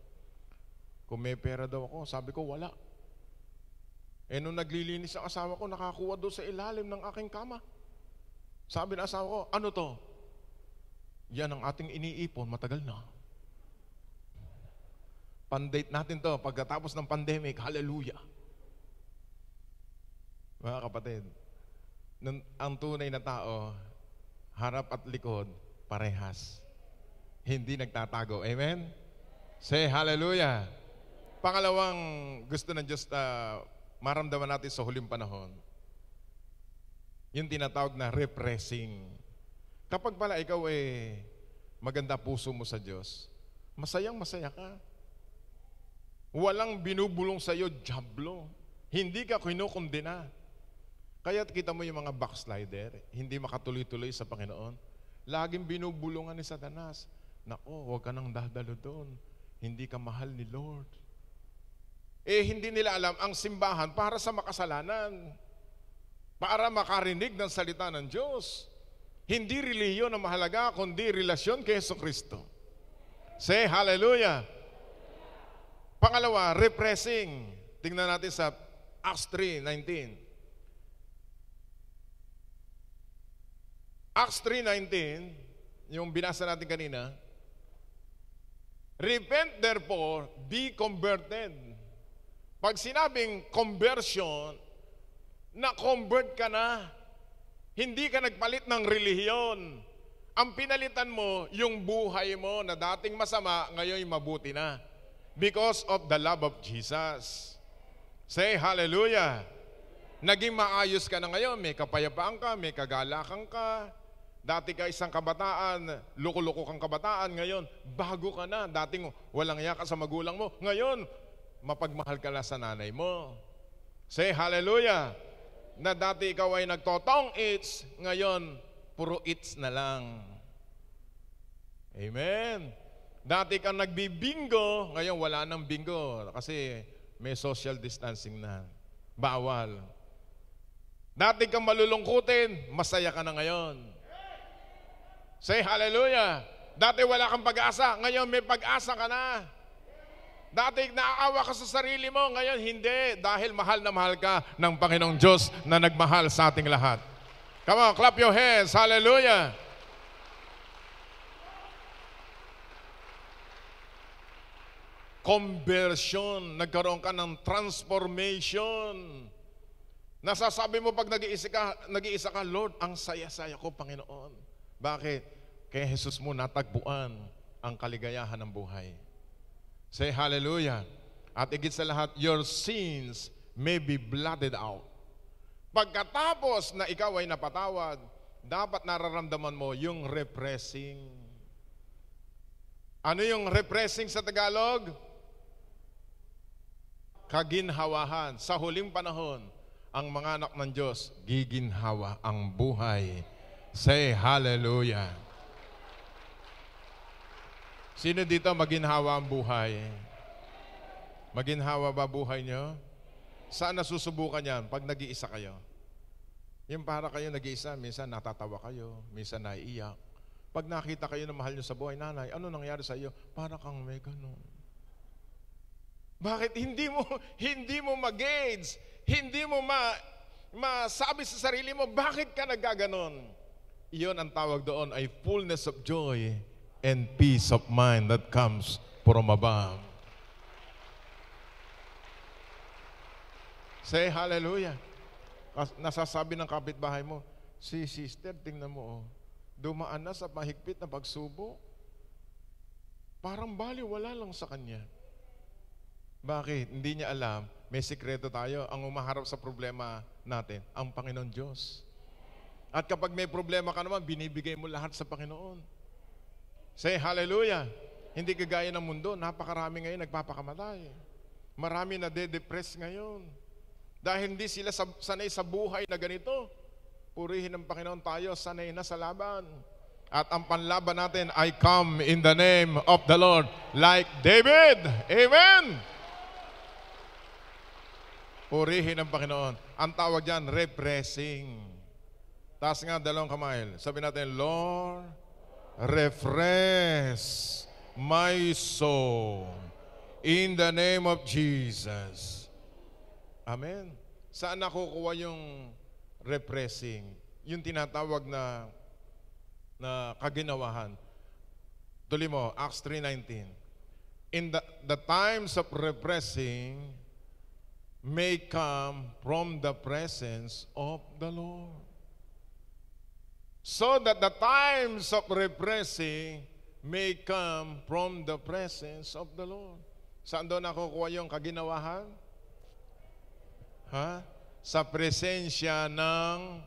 kung may pera daw ako, sabi ko, wala. Eh, nung naglilinis ang asawa ko, nakakuha doon sa ilalim ng aking kama. Sabi ng asawa ko, ano to? Yan ang ating iniipon, matagal na. Pandate natin to pagkatapos ng pandemic. Hallelujah! Mga kapatid, ang tunay na tao, harap at likod, parehas. Hindi nagtatago. Amen? Say hallelujah! Pangalawang gusto ng Diyos uh, maramdaman natin sa huling panahon, yung tinatawag na repressing. Kapag pala ikaw eh maganda puso mo sa Diyos, masayang masaya ka. Walang binubulong sa iyo, jablo. Hindi ka kinukundina. Kaya kita mo yung mga backslider, eh. hindi makatuloy-tuloy sa Panginoon. Laging binubulungan ni Satanas. Nako, oh, huwag ka nang dadalo doon. Hindi ka mahal ni Lord. Eh, hindi nila alam ang simbahan para sa makasalanan. Para makarinig ng salita ng Diyos. Hindi reliyon ang mahalaga, kundi relasyon kay Yeso Kristo. Say hallelujah! Pangalawa, repressing. Tingnan natin sa Acts 3.19. Acts 3.19, yung binasa natin kanina, Repent therefore, be converted. Pag sinabing conversion, na-convert ka na. Hindi ka nagpalit ng relihiyon. Ang pinalitan mo, yung buhay mo na dating masama, ngayon mabuti na. Because of the love of Jesus. Say hallelujah. Naging maayos ka na ngayon, may kapayapaan ka, may kagalakan ka. Dati ka isang kabataan, loko-loko kang kabataan. Ngayon, bago ka na. Dating walang yaka sa magulang mo. Ngayon, mapagmahal ka na sa nanay mo. Say hallelujah. Na dati ikaw ay nagtotong it's, ngayon, puro it's na lang. Amen. Dati kang nagbibingo, ngayon wala nang bingo kasi may social distancing na. Bawal. Dati kang malulungkutin, masaya ka na ngayon. Say hallelujah. Dati wala kang pag-asa, ngayon may pag-asa ka na. Dati naaawa ka sa sarili mo, ngayon hindi. Dahil mahal na mahal ka ng Panginoong Diyos na nagmahal sa ating lahat. Come on, clap your hands. Hallelujah. conversion, nagkaroon ka ng transformation. Nasasabi mo pag nag-iisa ka, nag-iisa ka Lord, ang saya-saya ko, Panginoon. Bakit? Kaya Jesus mo natagpuan ang kaligayahan ng buhay. Say hallelujah. At igit sa lahat, your sins may be blotted out. Pagkatapos na ikaw ay napatawad, dapat nararamdaman mo yung repressing. Ano yung repressing sa Tagalog? kaginhawahan. Sa huling panahon, ang mga anak ng Diyos, giginhawa ang buhay. Say hallelujah. Sino dito maginhawa ang buhay? Maginhawa ba buhay nyo? Saan nasusubukan yan? Pag nag-iisa kayo. Yung para kayo nag-iisa, minsan natatawa kayo, minsan naiiyak. Pag nakita kayo ng mahal nyo sa buhay, nanay, ano nangyari sa iyo? Para kang may ganun. Bakit hindi mo hindi mo ma-gauge, hindi mo ma masabi sa sarili mo bakit ka nagkaganon? Iyon ang tawag doon ay fullness of joy and peace of mind that comes from above. Say hallelujah. Nasasabi ng kapitbahay mo, si sister, tingnan mo, oh, dumaan na sa mahigpit na pagsubo. Parang bali wala lang sa kanya. Bakit? Hindi niya alam. May sikreto tayo. Ang umaharap sa problema natin, ang Panginoon Diyos. At kapag may problema ka naman, binibigay mo lahat sa Panginoon. Say hallelujah. Hindi kagaya ng mundo, napakarami ngayon nagpapakamatay. Marami na de-depress ngayon. Dahil hindi sila sanay sa buhay na ganito. Purihin ng Panginoon tayo, sanay na sa laban. At ang panlaban natin, I come in the name of the Lord like David. Amen! Purihin ng Panginoon. Ang tawag dyan, repressing. Taas nga dalawang kamay. Sabi natin, Lord, refresh my soul in the name of Jesus. Amen. Saan nakukuha yung repressing? Yung tinatawag na na kaginawahan. Tuloy mo, Acts 3.19. In the, the times of repressing, may come from the presence of the Lord. So that the times of repressing may come from the presence of the Lord. Saan doon nakukuha yung kaginawahan? Ha? Sa presensya ng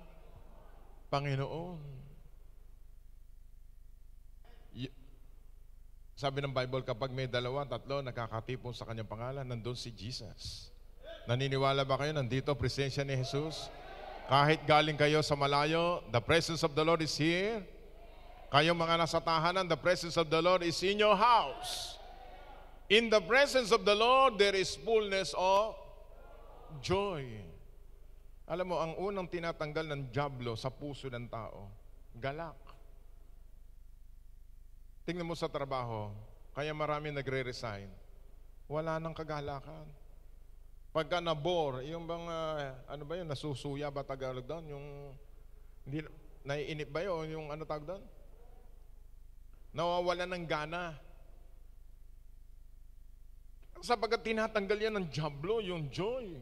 Panginoon. Sabi ng Bible, kapag may dalawa, tatlo, nakakatipon sa kanyang pangalan, nandun si Jesus. Naniniwala ba kayo nandito presensya ni Jesus? Kahit galing kayo sa malayo, the presence of the Lord is here. Kayo mga nasa tahanan, the presence of the Lord is in your house. In the presence of the Lord, there is fullness of joy. Alam mo, ang unang tinatanggal ng jablo sa puso ng tao, galak. Tingnan mo sa trabaho, kaya marami nagre-resign. Wala nang kagalakan. Pagka nabor, yung bang, ano ba yun, nasusuya ba Tagalog doon? Yung, hindi, naiinip ba yun? Yung ano tawag doon? Nawawala ng gana. Sapagat tinatanggal yan ng jablo, yung joy.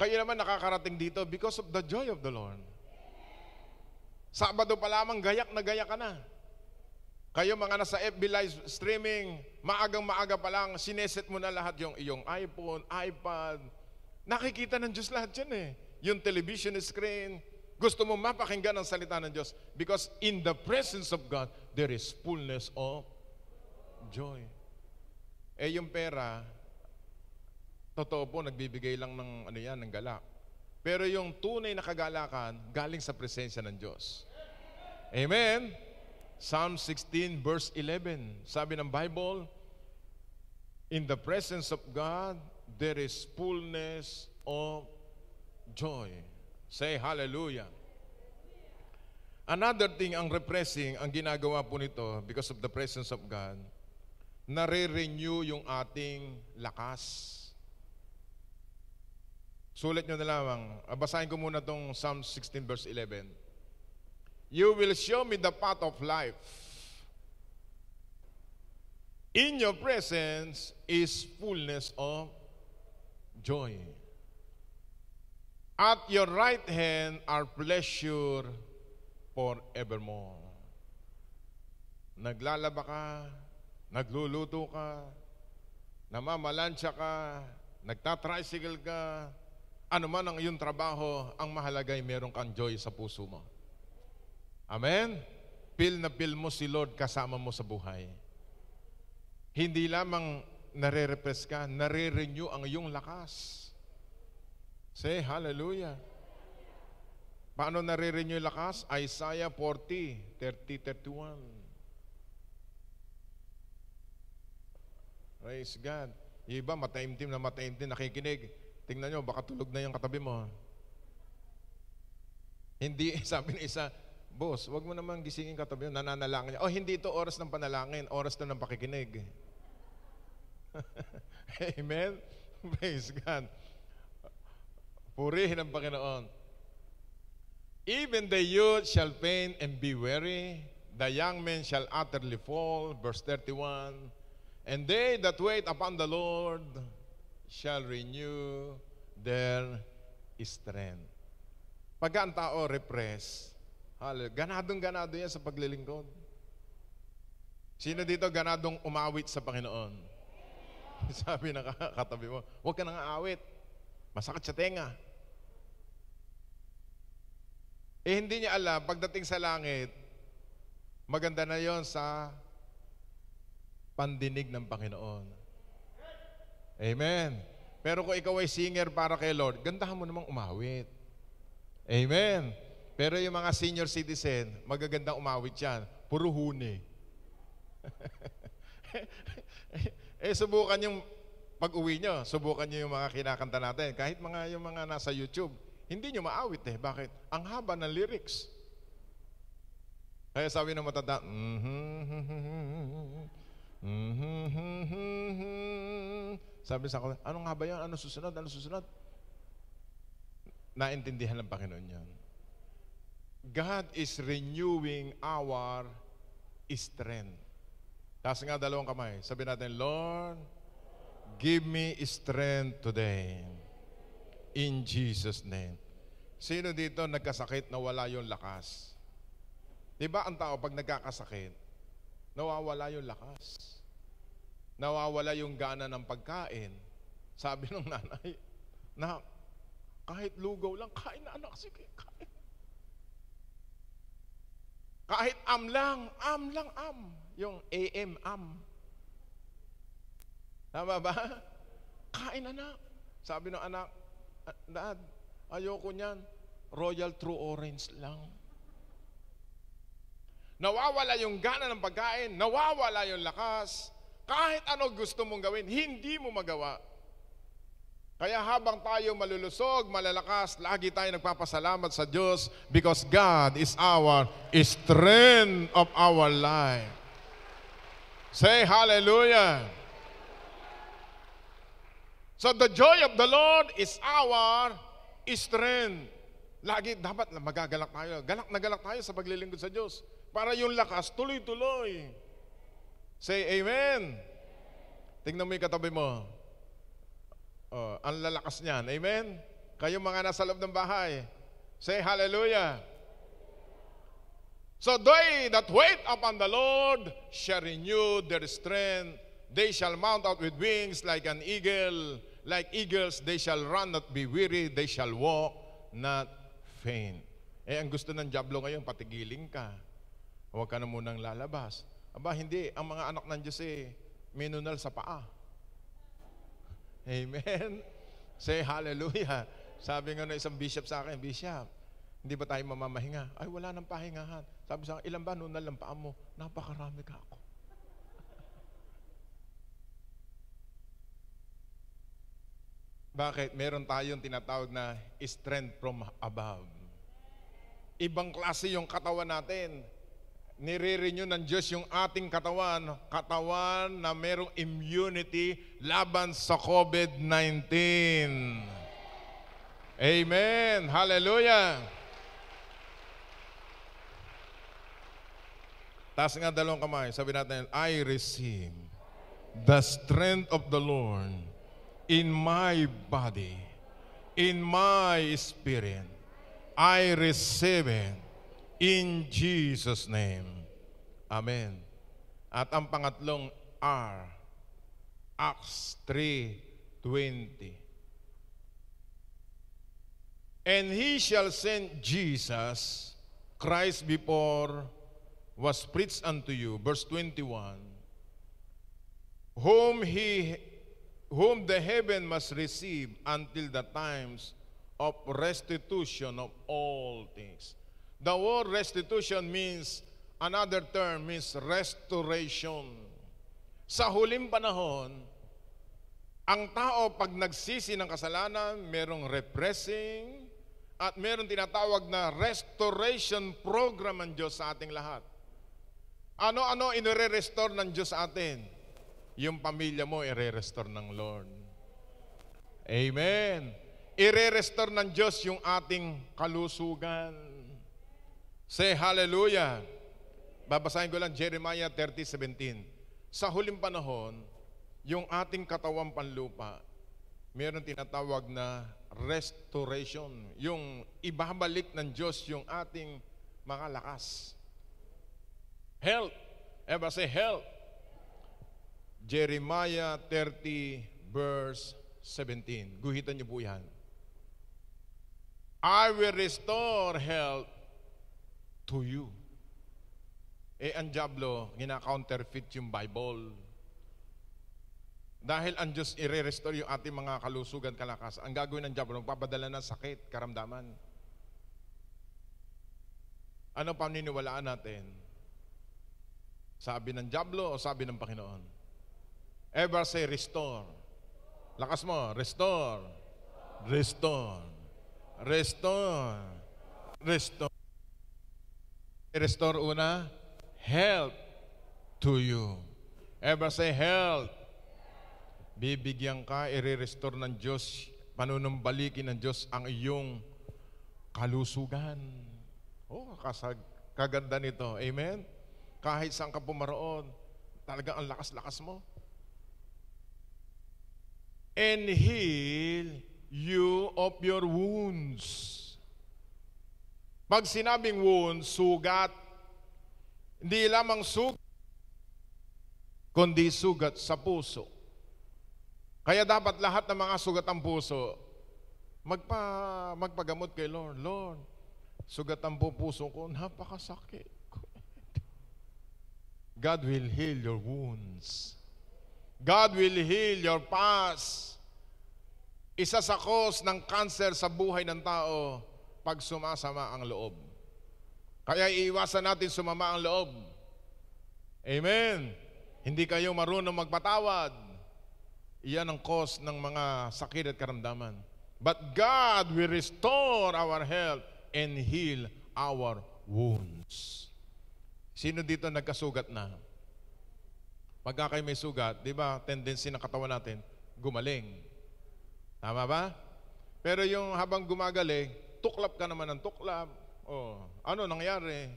Kayo naman nakakarating dito because of the joy of the Lord. Sabado pa lamang gayak na gayak ka na. Kayo mga nasa FB live streaming, maagang maaga pa lang, sineset mo na lahat yung iyong iPhone, iPad. Nakikita ng Diyos lahat yan eh. Yung television screen. Gusto mo mapakinggan ang salita ng Diyos because in the presence of God, there is fullness of joy. Eh yung pera, totoo po, nagbibigay lang ng, ano yan, ng galak. Pero yung tunay na kagalakan, galing sa presensya ng Diyos. Amen? Psalm 16 verse 11, sabi ng Bible, In the presence of God, there is fullness of joy. Say hallelujah. Another thing ang repressing, ang ginagawa po nito because of the presence of God, nare-renew yung ating lakas. Sulit nyo na lamang. Ah, basahin ko muna tong Psalm 16 verse 11. You will show me the path of life. In your presence is fullness of joy. At your right hand are pleasure forevermore. Naglalaba ka, nagluluto ka, namamalansya ka, nagtatricycle ka, ano man ang iyong trabaho, ang mahalaga ay meron kang joy sa puso mo. Amen? Pil na pil mo si Lord kasama mo sa buhay. Hindi lamang nare-repress ka, nare-renew ang iyong lakas. Say hallelujah. Paano nare-renew yung lakas? Isaiah 40, 30, 31. Praise God. Yung iba, mataimtim na mataimtim, nakikinig. Tingnan nyo, baka tulog na yung katabi mo. Hindi, sabi ni isa, Boss, wag mo naman gisingin katabi mo, nananalangin niya. Oh, hindi ito oras ng panalangin, oras na ng pakikinig. Amen? Praise God. Purihin ang Panginoon. Even the youth shall faint and be weary, the young men shall utterly fall. Verse 31. And they that wait upon the Lord shall renew their strength. Pagka ang tao repressed, Hallelujah. Ganadong-ganado yan sa paglilingkod. Sino dito ganadong umawit sa Panginoon? Sabi na katabi mo, huwag ka nang aawit. Masakit sa tenga. Eh hindi niya alam, pagdating sa langit, maganda na yon sa pandinig ng Panginoon. Amen. Pero kung ikaw ay singer para kay Lord, gandahan mo namang umawit. Amen. Pero yung mga senior citizen, magagandang umawit yan. Puro huni. eh, subukan yung pag-uwi nyo, subukan nyo yung mga kinakanta natin. Kahit mga yung mga nasa YouTube, hindi nyo maawit eh. Bakit? Ang haba ng lyrics. Kaya sabi ng matanda, mm-hmm, mm-hmm, mm-hmm, sabi sa akin, ano nga ba yan? Ano susunod? Ano susunod? Naintindihan ng Panginoon yan. God is renewing our strength. Taas nga dalawang kamay. Sabi natin, Lord, give me strength today. In Jesus' name. Sino dito nagkasakit na wala yung lakas? Di ba ang tao pag nagkakasakit, nawawala yung lakas. Nawawala yung gana ng pagkain. Sabi ng nanay, na kahit lugaw lang, kain na anak, sige, kain. Kahit am lang, am lang am. Yung AM, am. Tama ba? Kain anak. Sabi ng anak, ah, Dad, ayoko niyan. Royal True Orange lang. Nawawala yung gana ng pagkain, nawawala yung lakas. Kahit ano gusto mong gawin, hindi mo magawa kaya habang tayo malulusog, malalakas, lagi tayo nagpapasalamat sa Diyos because God is our strength of our life. Say hallelujah. So the joy of the Lord is our strength. Lagi dapat na magagalak tayo. Galak na galak tayo sa paglilingkod sa Diyos. Para yung lakas tuloy-tuloy. Say amen. Tingnan mo yung katabi mo. Oh, ang lalakas niyan. Amen? Kayo mga nasa loob ng bahay, say hallelujah. So they that wait upon the Lord shall renew their strength. They shall mount out with wings like an eagle. Like eagles, they shall run, not be weary. They shall walk, not faint. Eh, ang gusto ng Diablo ngayon, patigiling ka. Huwag ka na munang lalabas. Aba, hindi. Ang mga anak ng Diyos eh, minunal sa paa. Amen. Say hallelujah. Sabi nga ng isang bishop sa akin, Bishop, hindi ba tayo mamamahinga? Ay, wala nang pahingahan. Sabi sa akin, ilan ba noon nalampaan mo? Napakarami ka ako. Bakit? Meron tayong tinatawag na strength from above. Ibang klase yung katawan natin nire-renew ng Diyos yung ating katawan, katawan na merong immunity laban sa COVID-19. Amen! Hallelujah! Tas nga dalawang kamay, sabi natin, I receive the strength of the Lord in my body, in my spirit. I receive it In Jesus' name. Amen. At ang pangatlong R, Acts 3.20. And he shall send Jesus, Christ before was preached unto you. Verse 21. Whom he whom the heaven must receive until the times of restitution of all things. The word restitution means, another term means restoration. Sa huling panahon, ang tao pag nagsisi ng kasalanan, merong repressing at merong tinatawag na restoration program ng Diyos sa ating lahat. Ano-ano inire-restore ng Diyos sa atin? Yung pamilya mo, ire-restore ng Lord. Amen. Ire-restore ng Diyos yung ating kalusugan. Say hallelujah. Babasahin ko lang Jeremiah 30:17. Sa huling panahon, yung ating katawan panlupa, meron tinatawag na restoration. Yung ibabalik ng Diyos yung ating mga lakas. Health. Ever say health? Jeremiah 30 verse 17. Guhitan niyo po yan. I will restore health to you. Eh, ang Diablo, gina-counterfeit yung Bible. Dahil ang Diyos i-restore yung ating mga kalusugan, kalakas. Ang gagawin ng Diablo, magpapadala ng sakit, karamdaman. Ano paniniwalaan natin? Sabi ng Diablo o sabi ng Panginoon? Ever say restore. Lakas mo, restore. Restore. Restore. Restore restore una health to you. Ever say health. Bibigyan ka, i-restore ng Diyos, panunumbalikin ng Diyos ang iyong kalusugan. Oh, kasag, kaganda nito. Amen? Kahit saan ka pumaroon, talaga ang lakas-lakas mo. And heal you of your wounds. Pag sinabing wound, sugat, hindi lamang sugat, kundi sugat sa puso. Kaya dapat lahat ng mga sugat ang puso, magpa, magpagamot kay Lord. Lord, sugat ang puso ko, napakasakit. God will heal your wounds. God will heal your past. Isa sa cause ng cancer sa buhay ng tao, pag sumasama ang loob. Kaya iiwasan natin sumama ang loob. Amen. Hindi kayo marunong magpatawad. Iyan ang cause ng mga sakit at karamdaman. But God will restore our health and heal our wounds. Sino dito nagkasugat na? Pagka kayo may sugat, di ba, tendency ng katawan natin, gumaling. Tama ba? Pero yung habang gumagaling, tuklap ka naman ng tuklap. Oh, ano nangyari?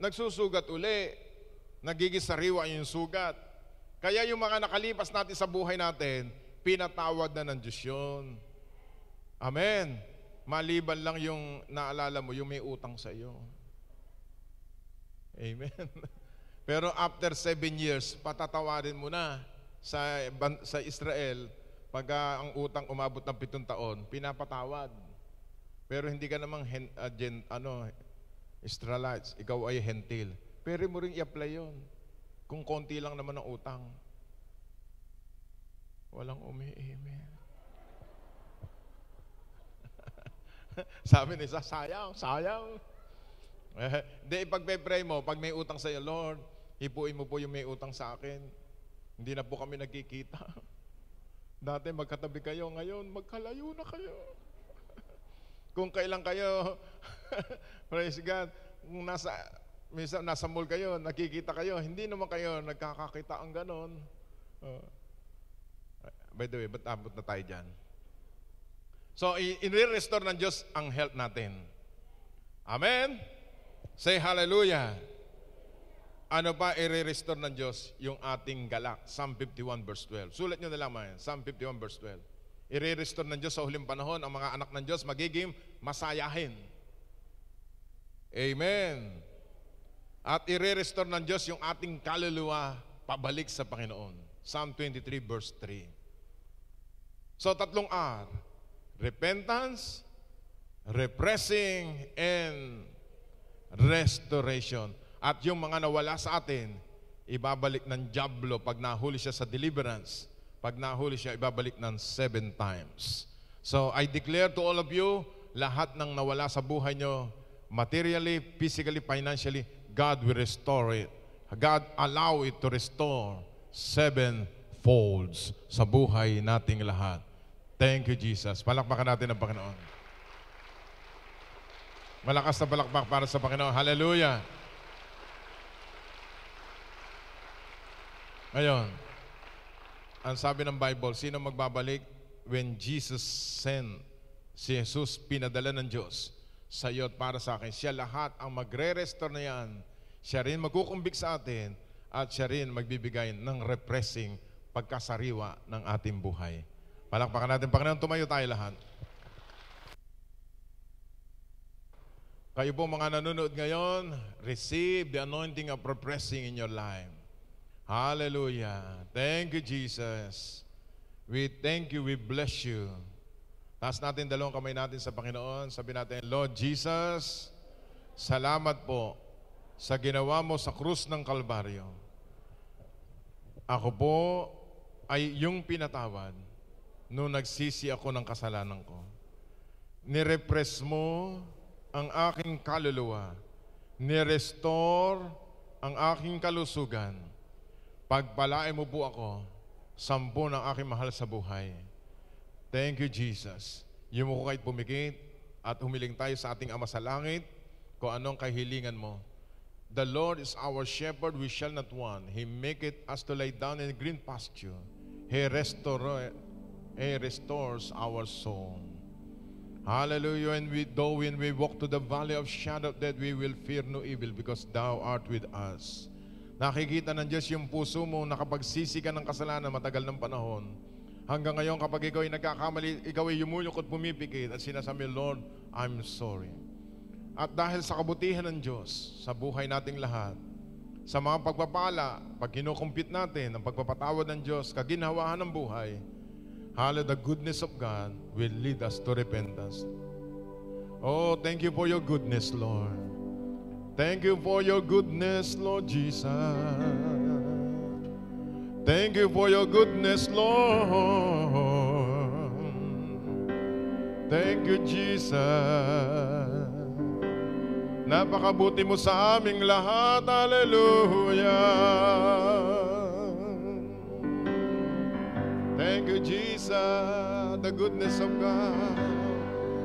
Nagsusugat uli. Nagigisariwa yung sugat. Kaya yung mga nakalipas natin sa buhay natin, pinatawad na ng Diyos yun. Amen. Maliban lang yung naalala mo, yung may utang sa iyo. Amen. Pero after seven years, patatawarin mo na sa, sa Israel pag uh, ang utang umabot ng pitong taon, pinapatawad. Pero hindi ka namang hen, uh, gen, ano, Israelites, ikaw ay hentil. Pero mo rin i-apply yun. Kung konti lang naman ang utang. Walang umi-amen. Sabi ni sayang, sayang. Hindi, eh, pagpe-pray mo, pag may utang sa'yo, Lord, hipuin mo po yung may utang sa akin. Hindi na po kami nagkikita. Dati magkatabi kayo, ngayon magkalayo na kayo. kung kailan kayo, praise God, kung nasa, minsan nasa mall kayo, nakikita kayo, hindi naman kayo nagkakakita ang ganon. Uh, by the way, ba't abot na tayo dyan? So, i-restore ng Diyos ang health natin. Amen? Say hallelujah. Ano ba i-restore ng Diyos? Yung ating galak. Psalm 51 verse 12. Sulat nyo na lang yan. Psalm 51 verse 12. I-restore ng Diyos sa huling panahon ang mga anak ng Diyos magiging masayahin. Amen. At i-restore ng Diyos yung ating kaluluwa pabalik sa Panginoon. Psalm 23 verse 3. So tatlong R. Repentance, repressing, and restoration at yung mga nawala sa atin, ibabalik ng Diablo pag nahuli siya sa deliverance. Pag nahuli siya, ibabalik ng seven times. So I declare to all of you, lahat ng nawala sa buhay nyo, materially, physically, financially, God will restore it. God allow it to restore seven folds sa buhay nating lahat. Thank you, Jesus. Palakpakan natin ang Panginoon. Malakas na palakpak para sa Panginoon. Hallelujah. Ngayon, ang sabi ng Bible, sino magbabalik when Jesus sent, si Jesus pinadala ng Diyos sa iyo at para sa akin. Siya lahat ang magre-restore na yan. Siya rin magkukumbik sa atin at siya rin magbibigay ng repressing pagkasariwa ng ating buhay. Palakpakan natin, Panginoon, tumayo tayo lahat. Kayo po mga nanonood ngayon, receive the anointing of repressing in your life. Hallelujah. Thank you, Jesus. We thank you. We bless you. Taas natin dalawang kamay natin sa Panginoon. Sabi natin, Lord Jesus, salamat po sa ginawa mo sa krus ng Kalbaryo. Ako po ay yung pinatawad noong nagsisi ako ng kasalanan ko. Nirepress mo ang aking kaluluwa. Nirestore ang aking kalusugan Pagbalae mo po ako, sampu ng aking mahal sa buhay. Thank you, Jesus. Yung mo kahit pumikit at humiling tayo sa ating Ama sa Langit kung anong kahilingan mo. The Lord is our shepherd, we shall not want. He maketh us to lie down in green pasture. He, restore, he restores our soul. Hallelujah. And we, though when we walk to the valley of shadow of death, we will fear no evil because thou art with us. Nakikita ng Diyos yung puso mo, nakapagsisi ka ng kasalanan matagal ng panahon. Hanggang ngayon, kapag ikaw ay nagkakamali, ikaw ay yumulok at pumipikit at sinasabi, Lord, I'm sorry. At dahil sa kabutihan ng Diyos sa buhay nating lahat, sa mga pagpapala, pag kinukumpit natin ang pagpapatawad ng Diyos, kaginhawahan ng buhay, Hallelujah, the goodness of God will lead us to repentance. Oh, thank you for your goodness, Lord. Thank you for your goodness, Lord Jesus. Thank you for your goodness, Lord. Thank you, Jesus. Napakabuti mo sa aming lahat. Hallelujah. Thank you, Jesus, the goodness of God.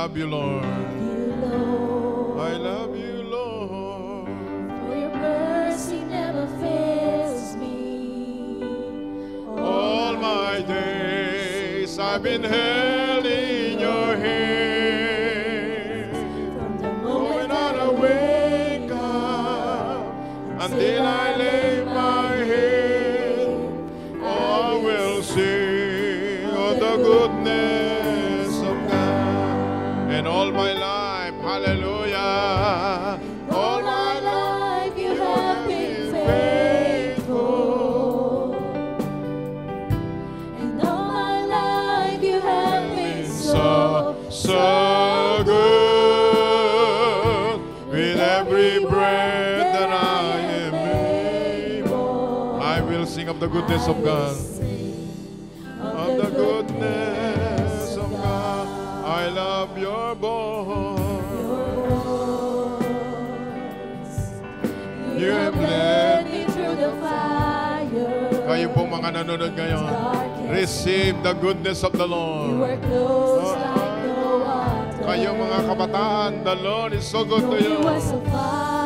Babylon. goodness of the Lord. You are close uh, like no other. Kayong mga kabataan, the Lord is so good to you. He was so far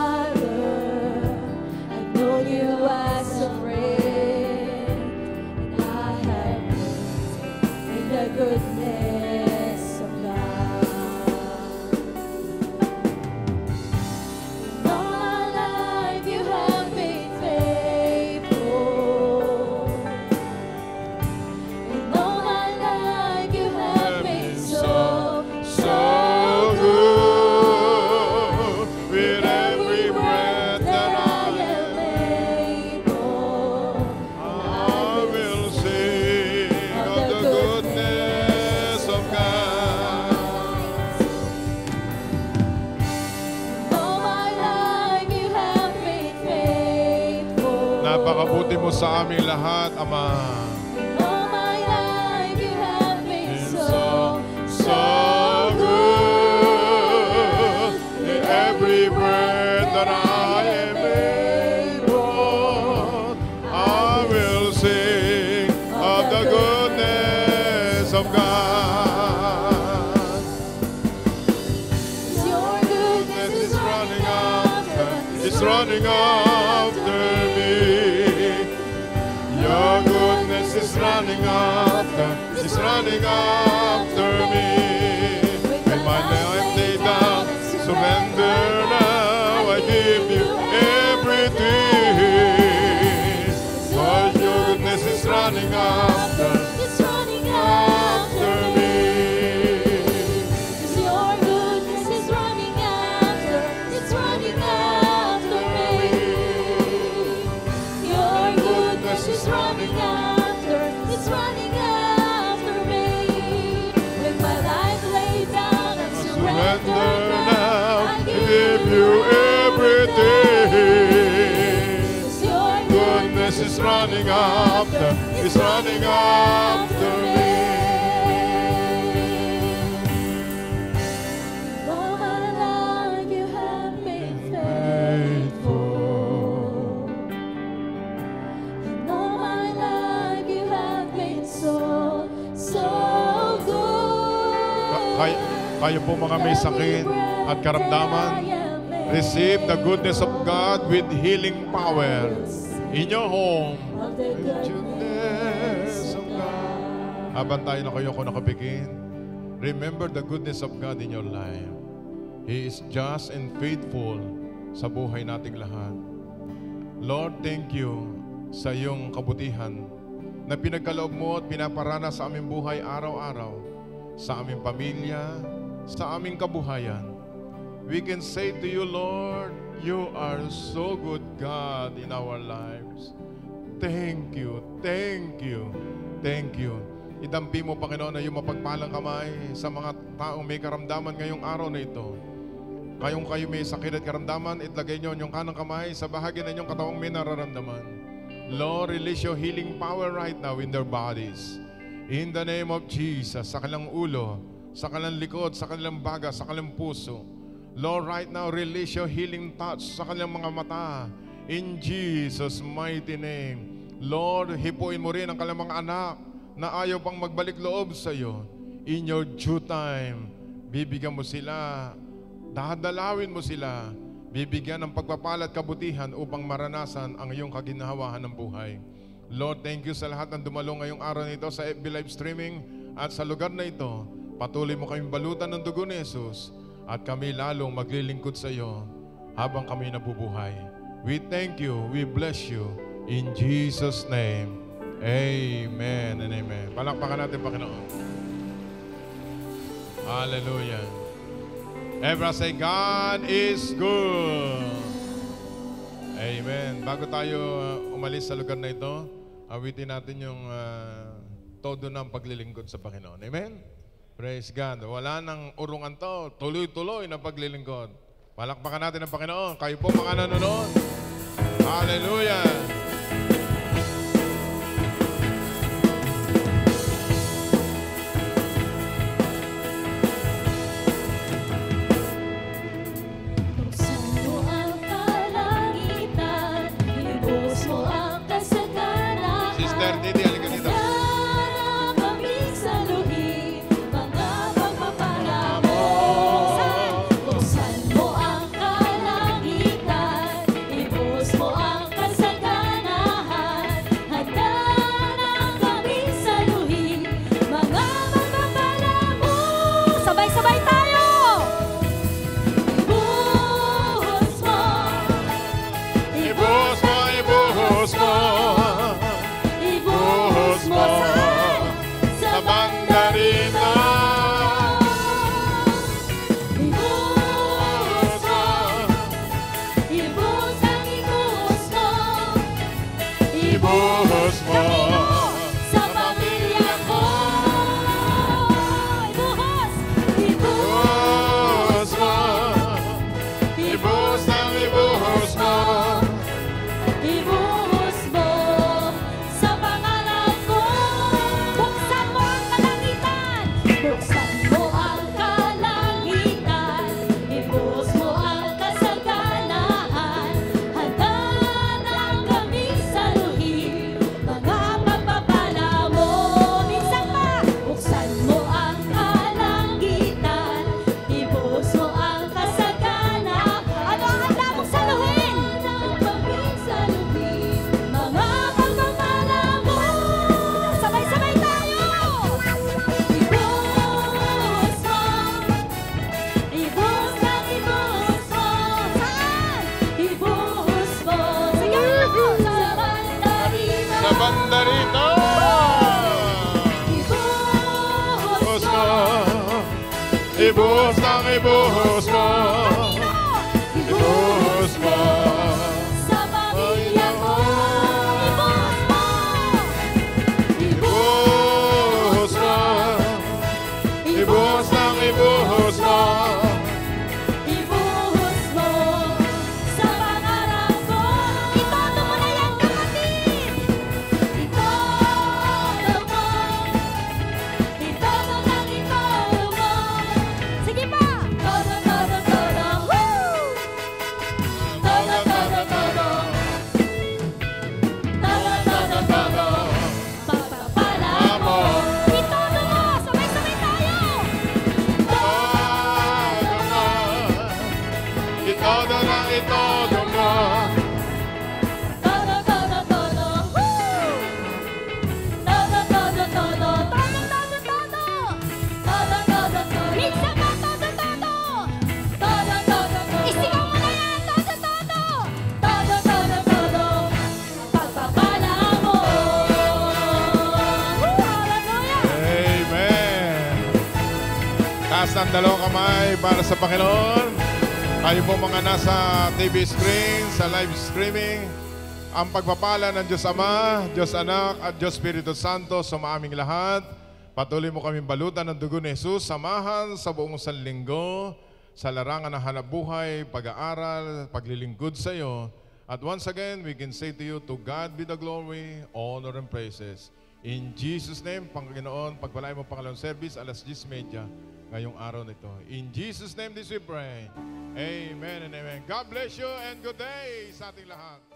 Kayo po mga may sakit at karamdaman, receive the goodness of God with healing power in your home. Habang tayo na kayo kung nakapikin, remember the goodness of God in your life. He is just and faithful sa buhay nating lahat. Lord, thank you sa iyong kabutihan na pinagkaloob mo at pinaparana sa aming buhay araw-araw, sa aming pamilya, sa aming kabuhayan. We can say to you, Lord, you are so good God in our lives. Thank you, thank you, thank you. Idampi mo, Panginoon, na yung mapagpalang kamay sa mga taong may karamdaman ngayong araw na ito. Kayong kayo may sakit at karamdaman, itlagay nyo yung kanang kamay sa bahagi na inyong katawang may nararamdaman. Lord, release your healing power right now in their bodies. In the name of Jesus, sa kanilang ulo, sa kanilang likod, sa kanilang baga, sa kanilang puso. Lord, right now, release your healing touch sa kanilang mga mata. In Jesus' mighty name. Lord, hipuin mo rin ang kanilang mga anak na ayaw pang magbalik loob sa iyo. In your due time, bibigyan mo sila, dadalawin mo sila, bibigyan ng pagpapalat kabutihan upang maranasan ang iyong kaginahawahan ng buhay. Lord, thank you sa lahat ng dumalo ngayong araw nito sa FB live streaming at sa lugar na ito Patuloy mo kaming balutan ng dugo ni Jesus at kami lalong maglilingkod sa iyo habang kami nabubuhay. We thank you. We bless you. In Jesus' name, Amen and Amen. Palakpakan natin, Panginoon. Hallelujah. Everyone say, God is good. Amen. Bago tayo uh, umalis sa lugar na ito, awitin natin yung uh, todo ng paglilingkod sa Panginoon. Amen? Praise God. Wala nang urungan to. Tuloy-tuloy na paglilingkod. Palakpakan natin ang Panginoon. Kayo po mga nanonood. Hallelujah. neighborhood. sa Panginoon. Tayo po mga nasa TV screen, sa live streaming, ang pagpapala ng Diyos Ama, Diyos Anak at Diyos Espiritu Santo sa maaming lahat. Patuloy mo kaming balutan ng dugo ni Jesus, samahan sa buong sanlinggo, sa larangan ng hanabuhay, pag-aaral, paglilingkod sa iyo. At once again, we can say to you, to God be the glory, honor and praises. In Jesus' name, Panginoon, pagpalain mo Panginoon service, alas media ngayong araw nito. In Jesus' name this we pray. Amen and amen. God bless you and good day sa ating lahat.